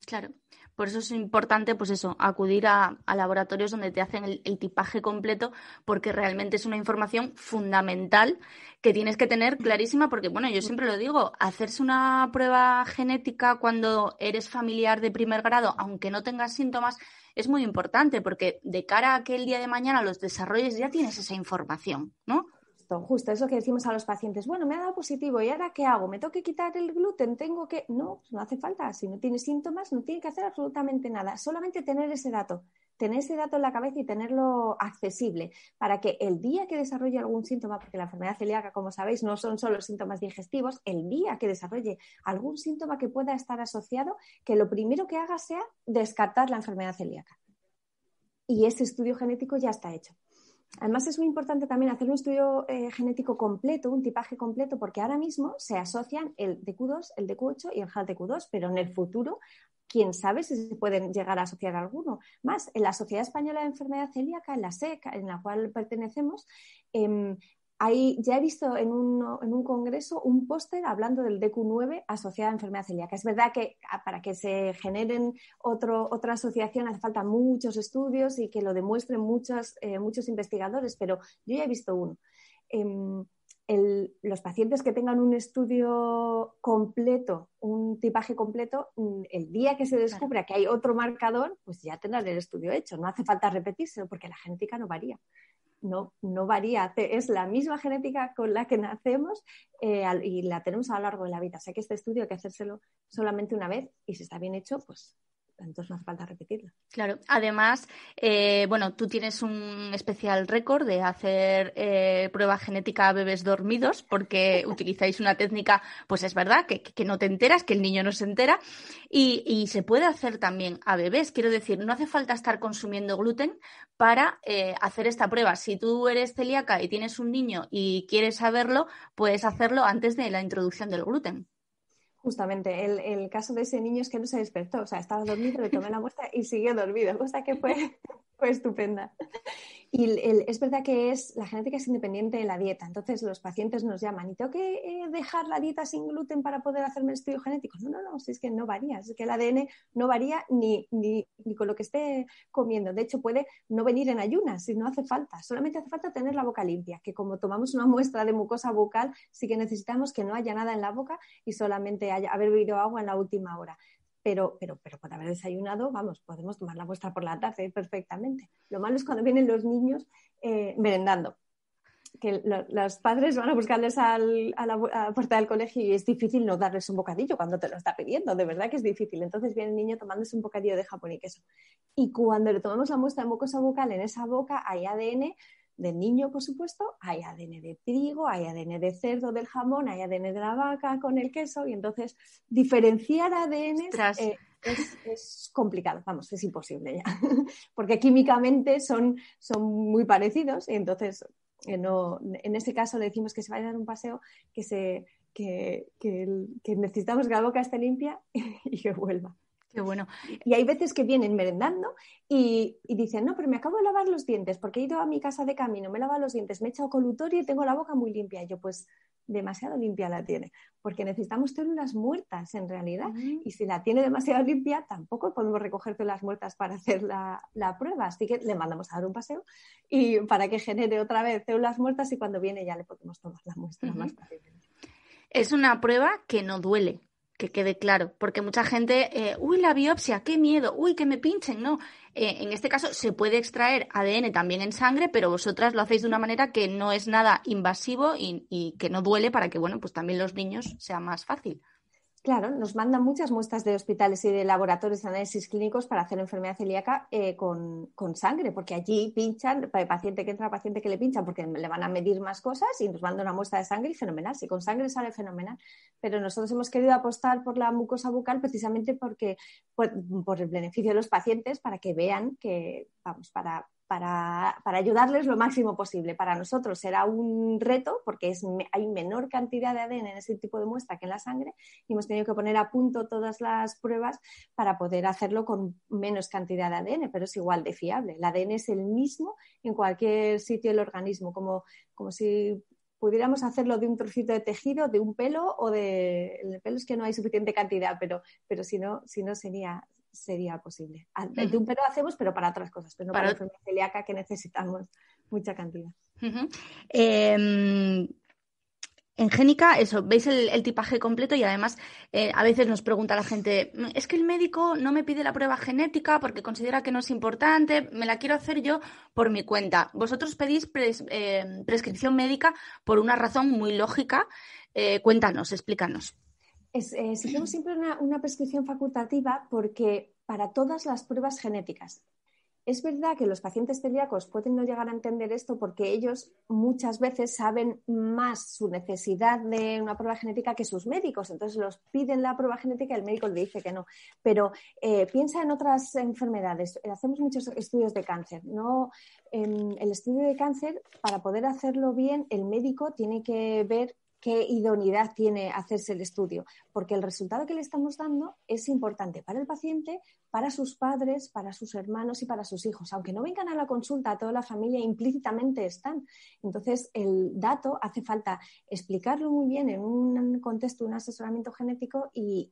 Claro. Por eso es importante, pues eso, acudir a, laboratorios donde te hacen el, el, tipaje completo, porque realmente es una información fundamental que tienes que tener clarísima, porque bueno, yo siempre lo digo, hacerse una prueba genética cuando eres familiar de primer grado, aunque no tengas síntomas, es muy importante, porque de cara a que el día de mañana los desarrolles ya tienes esa información, ¿no? Justo, eso que decimos a los pacientes, bueno, me ha dado positivo, ¿y ahora qué hago? ¿Me tengo que quitar el gluten? ¿Tengo que...? No, pues no hace falta, si no tiene síntomas no tiene que hacer absolutamente nada, solamente tener ese dato, tener ese dato en la cabeza y tenerlo accesible para que el día que desarrolle algún síntoma, porque la enfermedad celíaca, como sabéis, no son solo síntomas digestivos, el día que desarrolle algún síntoma que pueda estar asociado, que lo primero que haga sea descartar la enfermedad celíaca. Y ese estudio genético ya está hecho. Además, es muy importante también hacer un estudio eh, genético completo, un tipaje completo, porque ahora mismo se asocian el DQ2, el DQ8 y el HALT-DQ2, pero en el futuro, quién sabe si se pueden llegar a asociar alguno. Más, en la Sociedad Española de Enfermedad Celíaca, en la SEC, en la cual pertenecemos, em, ya he visto en un, congreso un póster hablando del DQ9 asociado a enfermedad celíaca. Es verdad que ah, para que se generen otro, otra asociación hace falta muchos estudios y que lo demuestren muchos, eh, muchos investigadores, pero yo ya he visto uno. Em, los pacientes que tengan un estudio completo, un tipaje completo, mm, el día que se descubra que hay otro marcador, pues ya tendrán el estudio hecho. No hace falta repetírselo porque la genética no varía no, no varía, es la misma genética con la que nacemos eh, y la tenemos a lo largo de la vida. O sea que este estudio hay que hacérselo solamente una vez y si está bien hecho, pues entonces no hace falta repetirlo. Claro, además, eh, bueno, tú tienes un especial récord de hacer eh, prueba genética a bebés dormidos porque <laughs> utilizáis una técnica, pues es verdad, que, no te enteras, que el niño no se entera y, se puede hacer también a bebés. Quiero decir, no hace falta estar consumiendo gluten para eh, hacer esta prueba. Si tú eres celíaca y tienes un niño y quieres saberlo, puedes hacerlo antes de la introducción del gluten. Justamente, el, el, caso de ese niño es que no se despertó, o sea, estaba dormido, le tomé la muestra y siguió dormido, cosa que fue estupenda. Y es verdad que es la genética es independiente de la dieta. Entonces los pacientes nos llaman y tengo que eh, dejar la dieta sin gluten para poder hacerme el estudio genético. No, no, no, si es que no varía, es que el ADN no varía ni, con lo que esté comiendo. De hecho, puede no venir en ayunas si no hace falta. Solamente hace falta tener la boca limpia, que como tomamos una muestra de mucosa bucal, sí que necesitamos que no haya nada en la boca y solamente haya, haber bebido agua en la última hora pero, pero, pero por haber desayunado, vamos, podemos tomar la muestra por la tarde perfectamente. Lo malo es cuando vienen los niños eh, merendando que los padres van a buscarles a, la, puerta del colegio y es difícil no darles un bocadillo cuando te lo está pidiendo, de verdad que es difícil. Entonces viene el niño tomándose un bocadillo de Japón y queso. Y cuando le tomamos la muestra de mucosa bucal en esa boca hay ADN del niño, por supuesto, hay ADN de trigo, hay ADN de cerdo, del jamón, hay ADN de la vaca con el queso y entonces diferenciar ADN eh, es, complicado, vamos, es imposible ya, <laughs> porque químicamente son, son muy parecidos y entonces eh, no, en ese caso le decimos que se vaya a dar un paseo, que, se, que, que necesitamos que la boca esté limpia <laughs> y que vuelva. Qué bueno. Y hay veces que vienen merendando y, dicen, no, pero me acabo de lavar los dientes porque he ido a mi casa de camino, me he lavado los dientes, me he echado colutorio y tengo la boca muy limpia. Y yo, pues, demasiado limpia la tiene, porque necesitamos células muertas en realidad. Mm. Y si la tiene demasiado limpia, tampoco podemos recoger células muertas para hacer la, prueba. Así que le mandamos a dar un paseo y para que genere otra vez células muertas y cuando viene ya le podemos tomar la muestra más fácilmente. Es una prueba que no duele que quede claro, porque mucha gente, eh, uy, la biopsia, qué miedo, uy, que me pinchen, no. Eh, en este caso se puede extraer ADN también en sangre, pero vosotras lo hacéis de una manera que no es nada invasivo y que no duele para que, bueno, pues también los niños sea más fácil. Claro, nos mandan muchas muestras de hospitales y de laboratorios de análisis clínicos para hacer enfermedad celíaca eh, con, sangre, porque allí pinchan, el paciente que entra, paciente que le pinchan, porque le van a medir más cosas y nos mandan una muestra de sangre y fenomenal. Si con sangre sale fenomenal. Pero nosotros hemos querido apostar por la mucosa bucal precisamente porque, por el beneficio de los pacientes, para que vean que, vamos, para, para, para, ayudarles lo máximo posible. Para nosotros era un reto porque es, hay menor cantidad de ADN en ese tipo de muestra que en la sangre y hemos tenido que poner a punto todas las pruebas para poder hacerlo con menos cantidad de ADN, pero es igual de fiable. El ADN es el mismo en cualquier sitio del organismo, como, como si pudiéramos hacerlo de un trocito de tejido, de un pelo o de... El pelo es que no hay suficiente cantidad, pero, pero si, no, si no sería, sería posible. Ah, de un pero hacemos, pero para otras cosas, pero no para, la enfermedad celíaca que necesitamos mucha cantidad. Em, en Génica, eso, veis el, tipaje completo y además eh, a veces nos pregunta la gente, es que el médico no me pide la prueba genética porque considera que no es importante, me la quiero hacer yo por mi cuenta. Vosotros pedís eh, prescripción médica por una razón muy lógica. Eh, cuéntanos, explícanos. Es, eh, si tenemos siempre una, prescripción facultativa porque para todas las pruebas genéticas, es verdad que los pacientes celíacos pueden no llegar a entender esto porque ellos muchas veces saben más su necesidad de una prueba genética que sus médicos. Entonces los piden la prueba genética y el médico le dice que no. Pero eh, piensa en otras enfermedades. Hacemos muchos estudios de cáncer. No, em, el estudio de cáncer, para poder hacerlo bien, el médico tiene que ver qué idoneidad tiene hacerse el estudio, porque el resultado que le estamos dando es importante para el paciente, para sus padres, para sus hermanos y para sus hijos. Aunque no vengan a la consulta, a toda la familia implícitamente están. Entonces, el dato hace falta explicarlo muy bien en un contexto un asesoramiento genético y,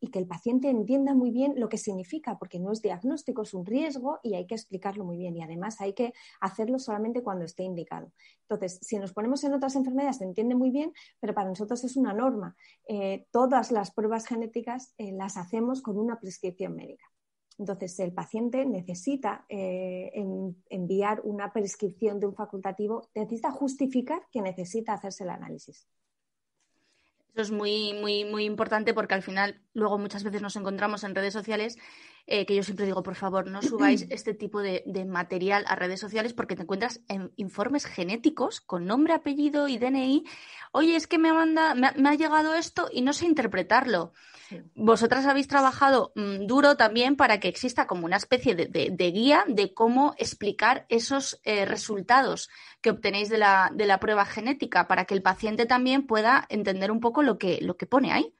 y que el paciente entienda muy bien lo que significa, porque no es diagnóstico, es un riesgo y hay que explicarlo muy bien. Y además hay que hacerlo solamente cuando esté indicado. Entonces, si nos ponemos en otras enfermedades, se entiende muy bien pero para nosotros es una norma. Eh, todas las pruebas genéticas eh, las hacemos con una prescripción médica. Entonces, el paciente necesita eh, enviar una prescripción de un facultativo, necesita justificar que necesita hacerse el análisis. Eso es muy, muy, muy importante porque al final luego muchas veces nos encontramos en redes sociales eh, que yo siempre digo, por favor, no subáis <clears throat> este tipo de, material a redes sociales porque te encuentras en informes genéticos con nombre, apellido y DNI. Oye, es que me, manda, me, me ha llegado esto y no sé interpretarlo. Vosotras habéis trabajado mm, duro también para que exista como una especie de, guía de cómo explicar esos eh, resultados que obtenéis de la, de la prueba genética para que el paciente también pueda entender un poco lo que, lo que pone ahí.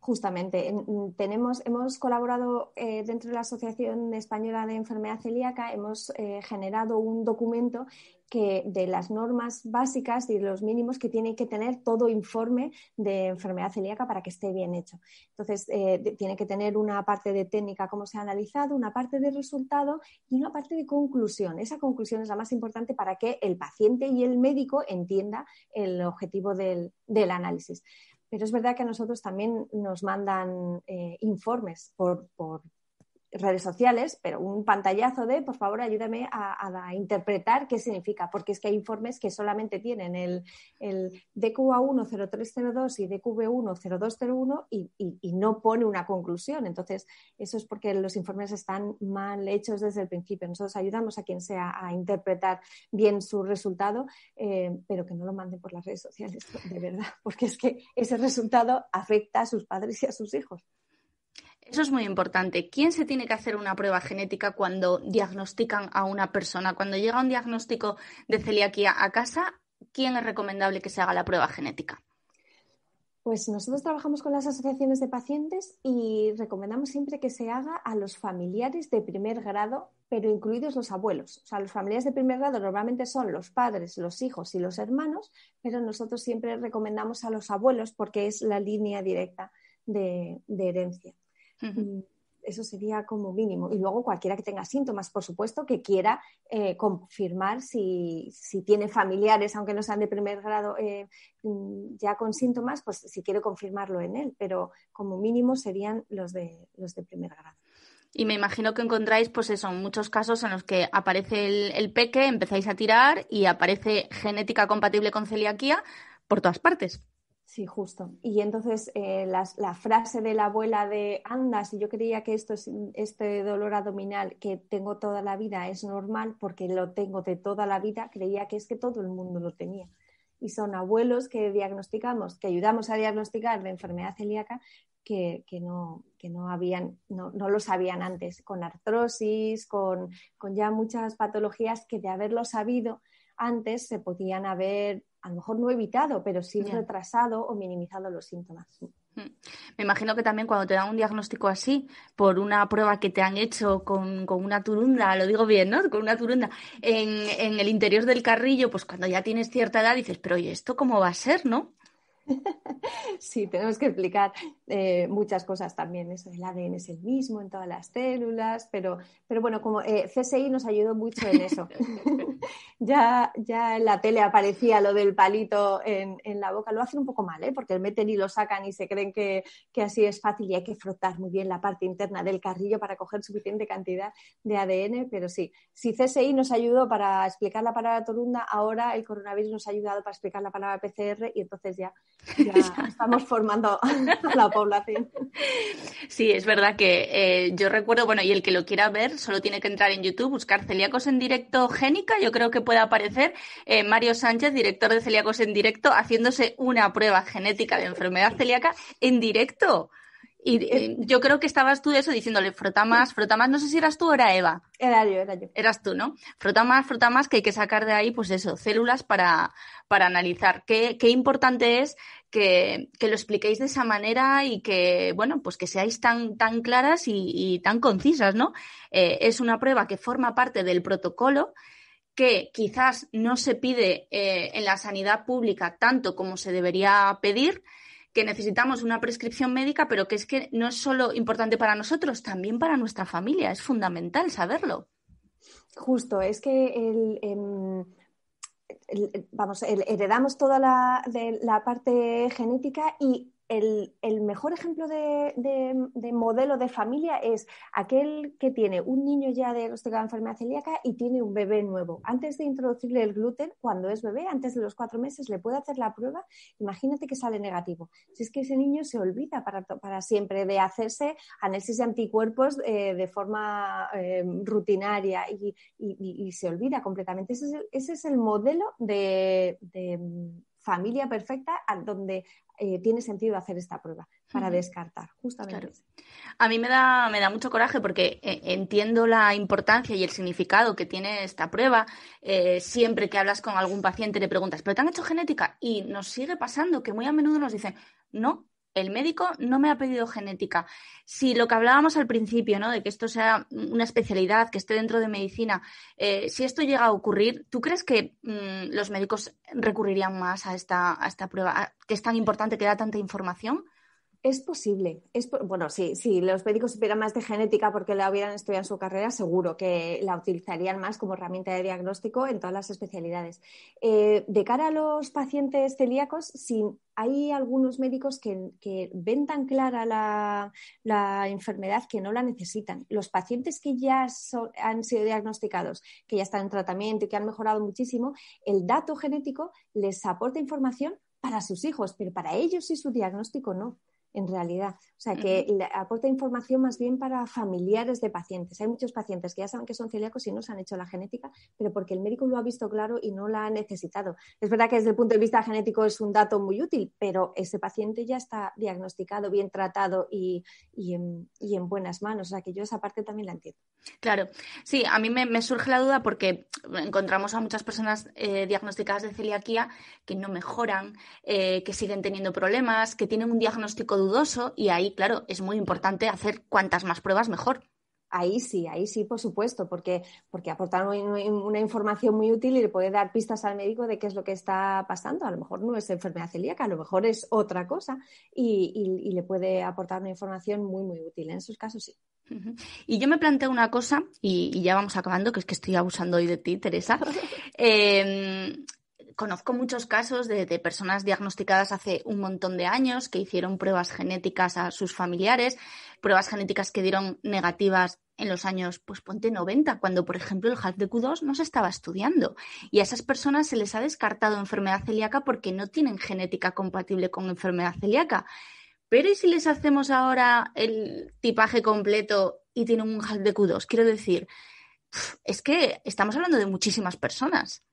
Justamente, mm, tenemos, hemos colaborado eh, dentro de la Asociación Española de Enfermedad Celíaca, hemos eh, generado un documento que de las normas básicas y los mínimos que tiene que tener todo informe de enfermedad celíaca para que esté bien hecho. Entonces, eh, tiene que tener una parte de técnica, cómo se ha analizado, una parte de resultado y una parte de conclusión. Esa conclusión es la más importante para que el paciente y el médico entienda el objetivo del análisis. Pero es verdad que a nosotros también nos mandan eh, informes por, por, redes sociales, pero un pantallazo de, por favor, ayúdame a, interpretar qué significa, porque es que hay informes que solamente tienen el, el DQA10302 y DQB10201 y, y, y, no pone una conclusión. Entonces, eso es porque los informes están mal hechos desde el principio. Nosotros ayudamos a quien sea a interpretar bien su resultado, eh, pero que no lo manden por las redes sociales, de verdad, porque es que ese resultado afecta a sus padres y a sus hijos. Eso es muy importante. ¿Quién se tiene que hacer una prueba genética cuando diagnostican a una persona? Cuando llega un diagnóstico de celiaquía a casa, ¿quién es recomendable que se haga la prueba genética? Pues nosotros trabajamos con las asociaciones de pacientes y recomendamos siempre que se haga a los familiares de primer grado, pero incluidos los abuelos. O sea, los familiares de primer grado normalmente son los padres, los hijos y los hermanos, pero nosotros siempre recomendamos a los abuelos porque es la línea directa de, de herencia. Eso sería como mínimo. Y luego cualquiera que tenga síntomas, por supuesto, que quiera eh, confirmar si, tiene familiares, aunque no sean de primer grado, eh, mm, ya con síntomas, pues si quiere confirmarlo en él. Pero como mínimo serían los de, los de primer grado. Y me imagino que encontráis, pues eso, muchos casos en los que aparece el, peque, empezáis a tirar y aparece genética compatible con celiaquía por todas partes. Sí, justo. Y entonces eh, la, frase de la abuela de anda, si yo creía que esto es, este dolor abdominal que tengo toda la vida es normal porque lo tengo de toda la vida, creía que es que todo el mundo lo tenía. Y son abuelos que diagnosticamos, que ayudamos a diagnosticar la enfermedad celíaca que, no, que no, habían, no, no, lo sabían antes, con artrosis, con, con ya muchas patologías que de haberlo sabido antes se podían haber a lo mejor no evitado, pero sí retrasado o minimizado los síntomas. Mm. Me imagino que también cuando te dan un diagnóstico así, por una prueba que te han hecho con, una turunda, lo digo bien, ¿no? Con una turunda, en, en, el interior del carrillo, pues cuando ya tienes cierta edad dices, pero oye, ¿esto cómo va a ser, no? Sí, tenemos que explicar eh, muchas cosas también. Eso ADN es el mismo en todas las células, pero, pero bueno, como eh, CSI nos ayudó mucho en eso. <laughs> ya, ya en la tele aparecía lo del palito en, la boca. Lo hacen un poco mal, ¿eh? porque meten y lo sacan y se creen que, que así es fácil y hay que frotar muy bien la parte interna del carrillo para coger suficiente cantidad de ADN. Pero sí, si CSI nos ayudó para explicar la palabra torunda, ahora el coronavirus nos ha ayudado para explicar la palabra PCR y entonces ya <laughs> Ya, estamos formando a la población. Sí, es verdad que eh, yo recuerdo, bueno, y el que lo quiera ver solo tiene que entrar en YouTube, buscar Celíacos en Directo Génica, yo creo que puede aparecer eh, Mario Sánchez, director de Celíacos en Directo, haciéndose una prueba genética de enfermedad celíaca en directo. Y yo creo que estabas tú eso diciéndole, frota más, frota más, no sé si eras tú o era Eva. Era yo, era yo. Eras tú, ¿no? Frota más, frota más, que hay que sacar de ahí, pues eso, células para, para analizar. Qué, qué importante es que, que, lo expliquéis de esa manera y que, bueno, pues que seáis tan, tan claras y, tan concisas, ¿no? Eh, es una prueba que forma parte del protocolo que quizás no se pide eh, en la sanidad pública tanto como se debería pedir, que necesitamos una prescripción médica, pero que es que no es solo importante para nosotros, también para nuestra familia. Es fundamental saberlo. Justo, es que el em, vamos, heredamos toda la, de, la parte genética y el, mejor ejemplo de, modelo de familia es aquel que tiene un niño ya diagnosticado de enfermedad celíaca y tiene un bebé nuevo. Antes de introducirle el gluten, cuando es bebé, antes de los cuatro meses, le puede hacer la prueba. Imagínate que sale negativo. Si es que ese niño se olvida para, para siempre de hacerse análisis de anticuerpos eh, de forma eh, rutinaria y, se olvida completamente. Ese es el, modelo de, de mm, familia perfecta donde eh, tiene sentido hacer esta prueba para descartar, justamente. A mí me da, me da mucho coraje porque eh, entiendo la importancia y el significado que tiene esta prueba. Eh, siempre que hablas con algún paciente le preguntas, ¿pero te han hecho genética? Y nos sigue pasando que muy a menudo nos dicen, no, el médico no me ha pedido genética. Si lo que hablábamos al principio, ¿no? De que esto sea una especialidad, que esté dentro de medicina, eh, si esto llega a ocurrir, ¿tú crees que mm, los médicos recurrirían más a esta, a esta prueba, que es tan importante, que da tanta información? Es posible. Es, bueno, sí, sí, los médicos supieran más de genética porque la hubieran estudiado en su carrera, seguro que la utilizarían más como herramienta de diagnóstico en todas las especialidades. Eh, de cara a los pacientes celíacos, sí, hay algunos médicos que, ven tan clara la, enfermedad que no la necesitan. Los pacientes que ya han sido diagnosticados, que ya están en tratamiento y que han mejorado muchísimo, el dato genético les aporta información para sus hijos, pero para ellos y su diagnóstico no en realidad. O sea, que aporta información más bien para familiares de pacientes. Hay muchos pacientes que ya saben que son celíacos y no se han hecho la genética, pero porque el médico lo ha visto claro y no la ha necesitado. Es verdad que desde el punto de vista genético es un dato muy útil, pero ese paciente ya está diagnosticado, bien tratado y, y, en, y en, buenas manos. O sea, que yo esa parte también la entiendo. Claro, sí, a mí me, surge la duda porque encontramos a muchas personas eh, diagnosticadas de celiaquía que no mejoran, eh, que siguen teniendo problemas, que tienen un diagnóstico de dudoso y ahí, claro, es muy importante hacer cuantas más pruebas mejor. Ahí sí, ahí sí, por supuesto, porque, porque aportar una información muy útil y le puede dar pistas al médico de qué es lo que está pasando. A lo mejor no es enfermedad celíaca, a lo mejor es otra cosa y, le puede aportar una información muy, muy útil. En esos casos sí. Y yo me planteo una cosa, y, ya vamos acabando, que es que estoy abusando hoy de ti, Teresa. <laughs> Em, conozco muchos casos de, personas diagnosticadas hace un montón de años que hicieron pruebas genéticas a sus familiares, pruebas genéticas que dieron negativas en los años, pues ponte 90, cuando por ejemplo el HALF de Q2 no se estaba estudiando. Y a esas personas se les ha descartado enfermedad celíaca porque no tienen genética compatible con enfermedad celíaca. Pero ¿y si les hacemos ahora el tipaje completo y tienen un HALF de Q2? Quiero decir, es que estamos hablando de muchísimas personas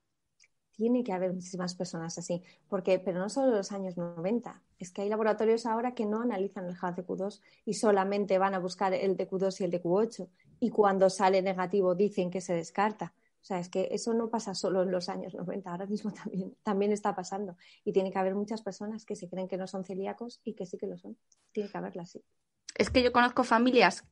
tiene que haber muchísimas personas así, porque, pero no solo en los años 90, es que hay laboratorios ahora que no analizan el q 2 y solamente van a buscar el DQ 2 y el DQ 8 y cuando sale negativo dicen que se descarta. O sea, es que eso no pasa solo en los años 90, ahora mismo también, también está pasando. Y tiene que haber muchas personas que se creen que no son celíacos y que sí que lo son. Tiene que haberla así. Es que yo conozco familias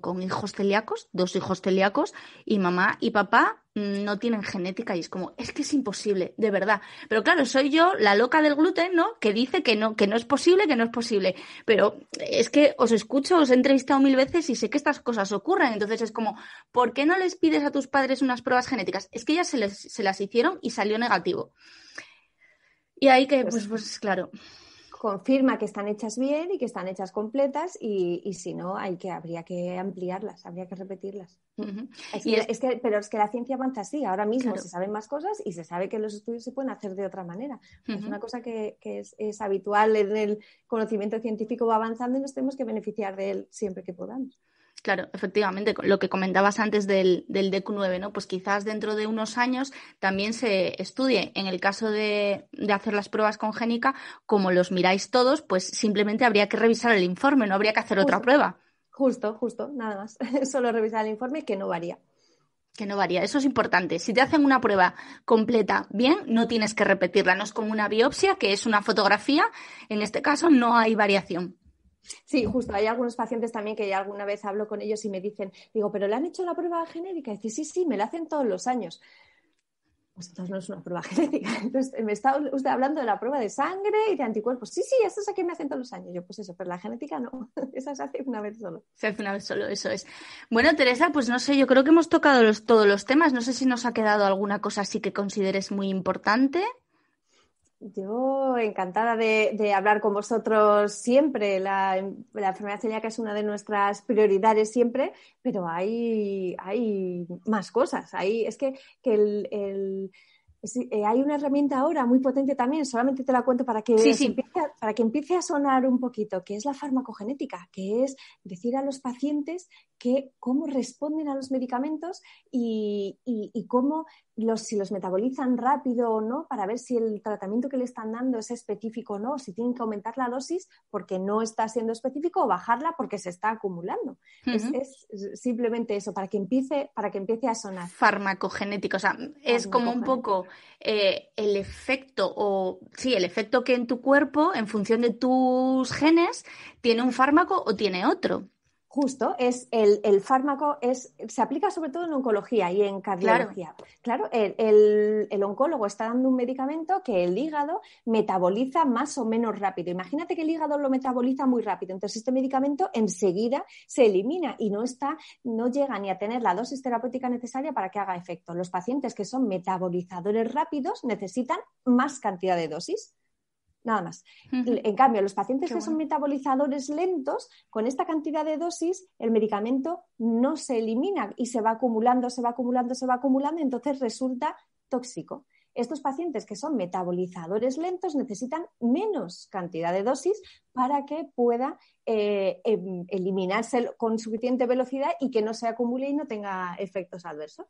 con, hijos celíacos, dos hijos celíacos, y mamá y papá mm, no tienen genética y es como, es que es imposible, de verdad. Pero claro, soy yo la loca del gluten, ¿no? Que dice que no, que no es posible, que no es posible. Pero es que os escucho, os he entrevistado mil veces y sé que estas cosas ocurren. Entonces es como, ¿por qué no les pides a tus padres unas pruebas genéticas? Es que ellas se, las hicieron y salió negativo. Y ahí que, pues, pues, pues claro confirma que están hechas bien y que están hechas completas y, si no, hay que, habría que ampliarlas, habría que repetirlas. pero es que la ciencia avanza así, ahora mismo se saben más cosas y se sabe que los estudios se pueden hacer de otra manera. Es una cosa que, es, habitual, en el conocimiento científico va avanzando y nos tenemos que beneficiar de él siempre que podamos. Claro, efectivamente, lo que comentabas antes del, del DQ9, ¿no? Pues quizás dentro de unos años también se estudie, en el caso de, hacer las pruebas génica, como los miráis todos, pues simplemente habría que revisar el informe, no habría que hacer otra prueba. Justo, justo, nada más. <laughs> Solo revisar el informe que no varía. Que no varía, eso es importante. Si te hacen una prueba completa bien, no tienes que repetirla, no es como una biopsia, que es una fotografía, en este caso no hay variación. Sí, justo. Hay algunos pacientes también que ya alguna vez hablo con ellos y me dicen, digo, pero le han hecho la prueba genética Y dice, sí, sí, me la hacen todos los años. Pues entonces no es una prueba <laughs> genética. Entonces, eh, me está usted hablando de la prueba de sangre y de anticuerpos. Sí, sí, eso es a que me hacen todos los años. Yo, pues eso, pero la genética no. <laughs> Esa se hace una vez solo. Se hace una vez solo, eso es. Bueno, Teresa, pues no sé, yo creo que hemos tocado los, todos los temas. No sé si nos ha quedado alguna cosa así que consideres muy importante. Yo encantada de, hablar con vosotros siempre. La, enfermedad celíaca es una de nuestras prioridades siempre, pero hay, hay más cosas. Hay, es que, el, eh, hay una herramienta ahora muy potente también, solamente te la cuento para que, Empiece a, para que empiece a sonar un poquito, que es la farmacogenética, que es decir a los pacientes que cómo responden a los medicamentos y, y cómo los, si los metabolizan rápido o no, para ver si el tratamiento que le están dando es específico o no, si tienen que aumentar la dosis porque no está siendo específico o bajarla porque se está acumulando. es, simplemente eso, para que empiece, para que empiece a sonar. Farmacogenético, o sea, es como un poco eh, el efecto o sí, el efecto que en tu cuerpo, en función de tus genes, tiene un fármaco o tiene otro. Justo, es el, el, fármaco es, se aplica sobre todo en oncología y en cardiología. Claro, el, el, oncólogo está dando un medicamento que el hígado metaboliza más o menos rápido. Imagínate que el hígado lo metaboliza muy rápido, entonces este medicamento enseguida se elimina y no, está, no llega ni a tener la dosis terapéutica necesaria para que haga efecto. Los pacientes que son metabolizadores rápidos necesitan más cantidad de dosis nada más. En cambio, los pacientes que son metabolizadores lentos, con esta cantidad de dosis, el medicamento no se elimina y se va acumulando, se va acumulando, se va acumulando, entonces resulta tóxico. Estos pacientes que son metabolizadores lentos necesitan menos cantidad de dosis para que pueda eh, em, eliminarse con suficiente velocidad y que no se acumule y no tenga efectos adversos.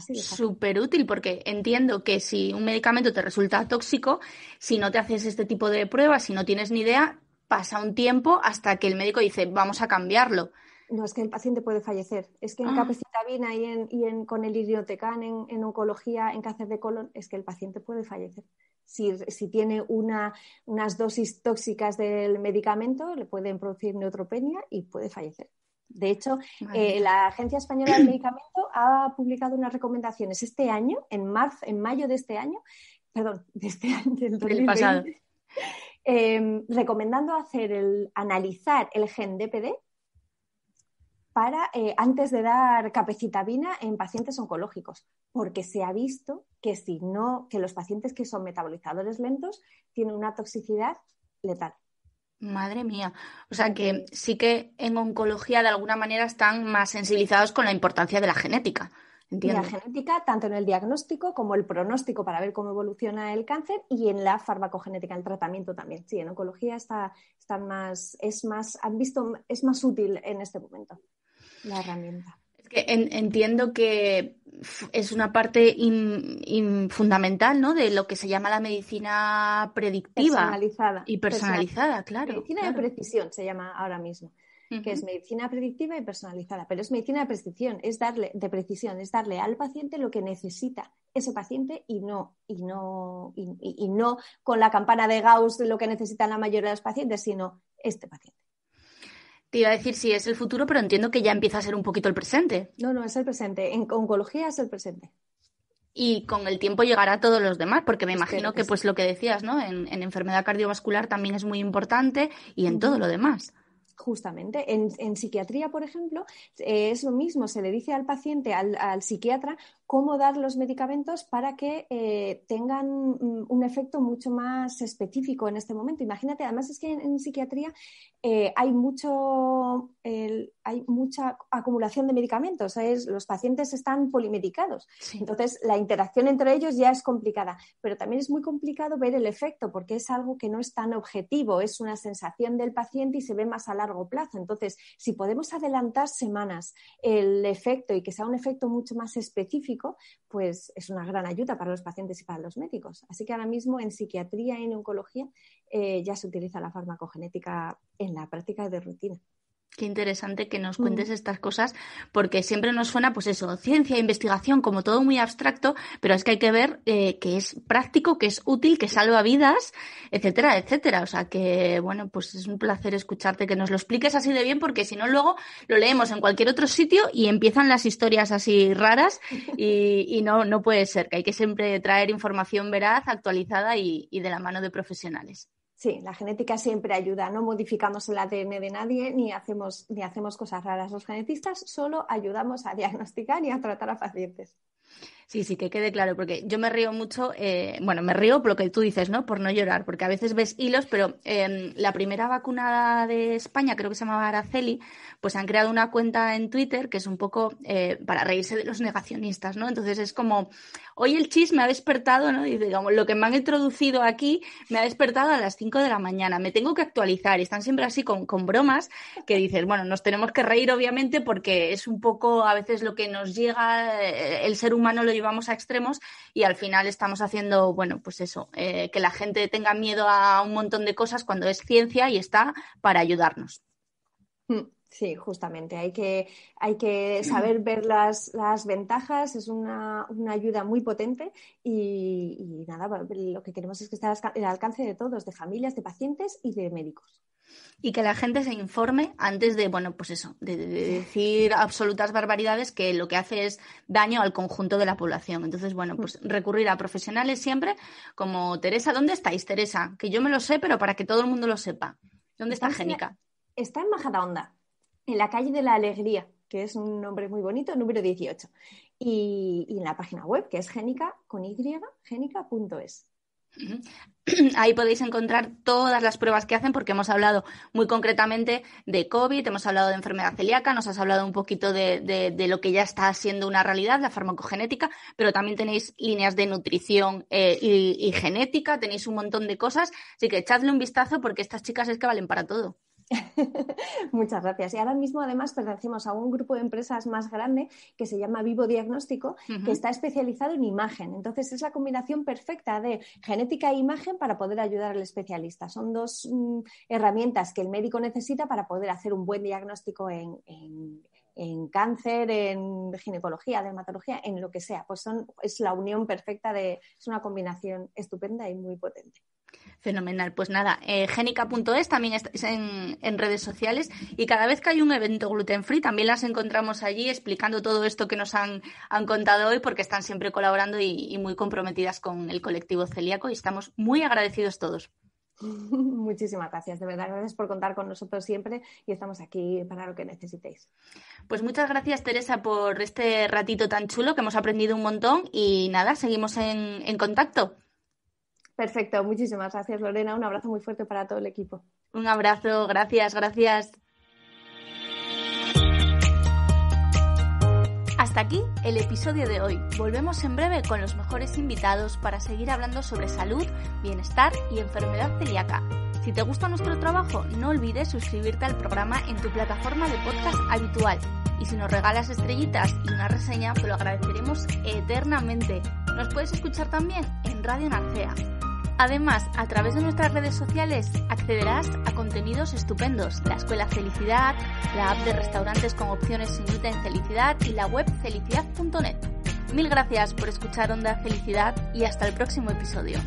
Súper útil porque entiendo que si un medicamento te resulta tóxico, si no te haces este tipo de pruebas, si no tienes ni idea, pasa un tiempo hasta que el médico dice, vamos a cambiarlo. No, es que el paciente puede fallecer. Es que en ah. capecitabina y, en, y con el iriotecán, en, oncología, en cáncer de colon, es que el paciente puede fallecer. Si, tiene una, unas dosis tóxicas del medicamento, le pueden producir neutropenia y puede fallecer. De hecho, eh, la Agencia Española del Medicamento ha publicado unas recomendaciones este año, en marzo, en mayo de este año, perdón, este <laughs> año, em, recomendando hacer el, analizar el gen DPD para, eh, antes de dar capecitabina en pacientes oncológicos, porque se ha visto que si no, que los pacientes que son metabolizadores lentos tienen una toxicidad letal. Madre mía. O sea que sí que en oncología de alguna manera están más sensibilizados con la importancia de la genética. Entiendo. la genética, tanto en el diagnóstico como el pronóstico para ver cómo evoluciona el cáncer y en la farmacogenética, el tratamiento también. Sí, en oncología está, más, es más, han visto, es más útil en este momento la herramienta entiendo que es una parte fundamental, ¿no? De lo que se llama la medicina predictiva. Personalizada. Y personalizada, claro. Medicina de precisión se llama ahora mismo. que es medicina predictiva y personalizada, pero es medicina de precisión, es darle de precisión, es darle al paciente lo que necesita ese paciente y no y no y, no con la campana de Gauss lo que necesitan la mayoría de los pacientes, sino este paciente. Te iba a decir si es el futuro, pero entiendo que ya empieza a ser un poquito el presente. No, no, es el presente. En oncología es el presente. Y con el tiempo llegará a todos los demás, porque me imagino que, pues lo que decías, ¿no? En, enfermedad cardiovascular también es muy importante y en todo lo demás. Justamente. En, psiquiatría, por ejemplo, eh, es lo mismo. Se le dice al paciente, al, psiquiatra, cómo dar los medicamentos para que eh, tengan mm, un efecto mucho más específico en este momento. Imagínate, además es que en, psiquiatría eh, hay mucho, el, hay mucha acumulación de medicamentos, los pacientes están polimedicados. Entonces, la interacción entre ellos ya es complicada, pero también es muy complicado ver el efecto porque es algo que no es tan objetivo, es una sensación del paciente y se ve más a largo plazo. Entonces, si podemos adelantar semanas el efecto y que sea un efecto mucho más específico, pues es una gran ayuda para los pacientes y para los médicos. Así que ahora mismo en psiquiatría y en oncología eh, ya se utiliza la farmacogenética en la práctica de rutina. Qué interesante que nos mm. cuentes estas cosas, porque siempre nos suena, pues eso, ciencia, investigación, como todo muy abstracto, pero es que hay que ver eh, que es práctico, que es útil, que salva vidas, etcétera, etcétera. O sea que, bueno, pues es un placer escucharte, que nos lo expliques así de bien, porque si no, luego lo leemos en cualquier otro sitio y empiezan las historias así raras y, no, no puede ser, que hay que siempre traer información veraz, actualizada y de la mano de profesionales. Sí, la genética siempre ayuda, no modificamos el ADN de nadie ni hacemos, ni hacemos cosas raras. Los genetistas solo ayudamos a diagnosticar y a tratar a pacientes. Sí, sí, que quede claro, porque yo me río mucho, eh, bueno, me río por lo que tú dices, ¿no? Por no llorar, porque a veces ves hilos, pero em, la primera vacunada de España, creo que se llamaba Araceli, pues han creado una cuenta en Twitter que es un poco eh, para reírse de los negacionistas, ¿no? Entonces es como, hoy el chisme ha despertado, ¿no? Y digamos, lo que me han introducido aquí me ha despertado a las 5 de la mañana, me tengo que actualizar, y están siempre así con, con bromas que dices, bueno, nos tenemos que reír obviamente porque es un poco a veces lo que nos llega, eh, el ser humano lo vamos a extremos y al final estamos haciendo, bueno, pues eso, eh, que la gente tenga miedo a un montón de cosas cuando es ciencia y está para ayudarnos. Mm, sí, justamente. Hay que, hay que saber <clears throat> ver las, ventajas. Es una, ayuda muy potente y, nada, lo que queremos es que esté al alcance de todos, de familias, de pacientes y de médicos y que la gente se informe antes de, bueno, pues eso, de, decir absolutas barbaridades que lo que hace es daño al conjunto de la población. Entonces, bueno, pues mm. recurrir a profesionales siempre como Teresa, ¿dónde estáis, Teresa? Que yo me lo sé, pero para que todo el mundo lo sepa. ¿Dónde está, está Génica? En, está en Majadahonda, en la calle de la Alegría, que es un nombre muy bonito, número 18. Y, en la página web, que es Génica con <clears throat> Ahí podéis encontrar todas las pruebas que hacen porque hemos hablado muy concretamente de COVID, hemos hablado de enfermedad celíaca, nos has hablado un poquito de, lo que ya está siendo una realidad, la farmacogenética, pero también tenéis líneas de nutrición eh, y, y genética, tenéis un montón de cosas, así que echadle un vistazo porque estas chicas es que valen para todo. <laughs> Muchas gracias. Y ahora mismo, además, pertenecemos a un grupo de empresas más grande que se llama Vivo Diagnóstico, que está especializado en imagen. Entonces, es la combinación perfecta de genética e imagen para poder ayudar al especialista. Son dos mm, herramientas que el médico necesita para poder hacer un buen diagnóstico en, en cáncer, en ginecología, dermatología, en lo que sea. Pues son, es la unión perfecta de, es una combinación estupenda y muy potente. Fenomenal. Pues nada, eh, genica.es también estáis en, redes sociales y cada vez que hay un evento gluten free también las encontramos allí explicando todo esto que nos han, contado hoy porque están siempre colaborando y, muy comprometidas con el colectivo celíaco y estamos muy agradecidos todos. <laughs> Muchísimas gracias, de verdad, gracias por contar con nosotros siempre y estamos aquí para lo que necesitéis. Pues muchas gracias, Teresa, por este ratito tan chulo que hemos aprendido un montón y nada, seguimos en contacto. Perfecto, muchísimas gracias Lorena, un abrazo muy fuerte para todo el equipo. Un abrazo, gracias, gracias. Hasta aquí el episodio de hoy. Volvemos en breve con los mejores invitados para seguir hablando sobre salud, bienestar y enfermedad celíaca. Si te gusta nuestro trabajo, no olvides suscribirte al programa en tu plataforma de podcast habitual. Y si nos regalas estrellitas y una reseña, te lo agradeceremos eternamente. Nos puedes escuchar también en Radio Narcea Además, a través de nuestras redes sociales accederás a contenidos estupendos, la Escuela Felicidad, la app de restaurantes con opciones sin gluten Felicidad y la web felicidad.net. Mil gracias por escuchar Onda Felicidad y hasta el próximo episodio.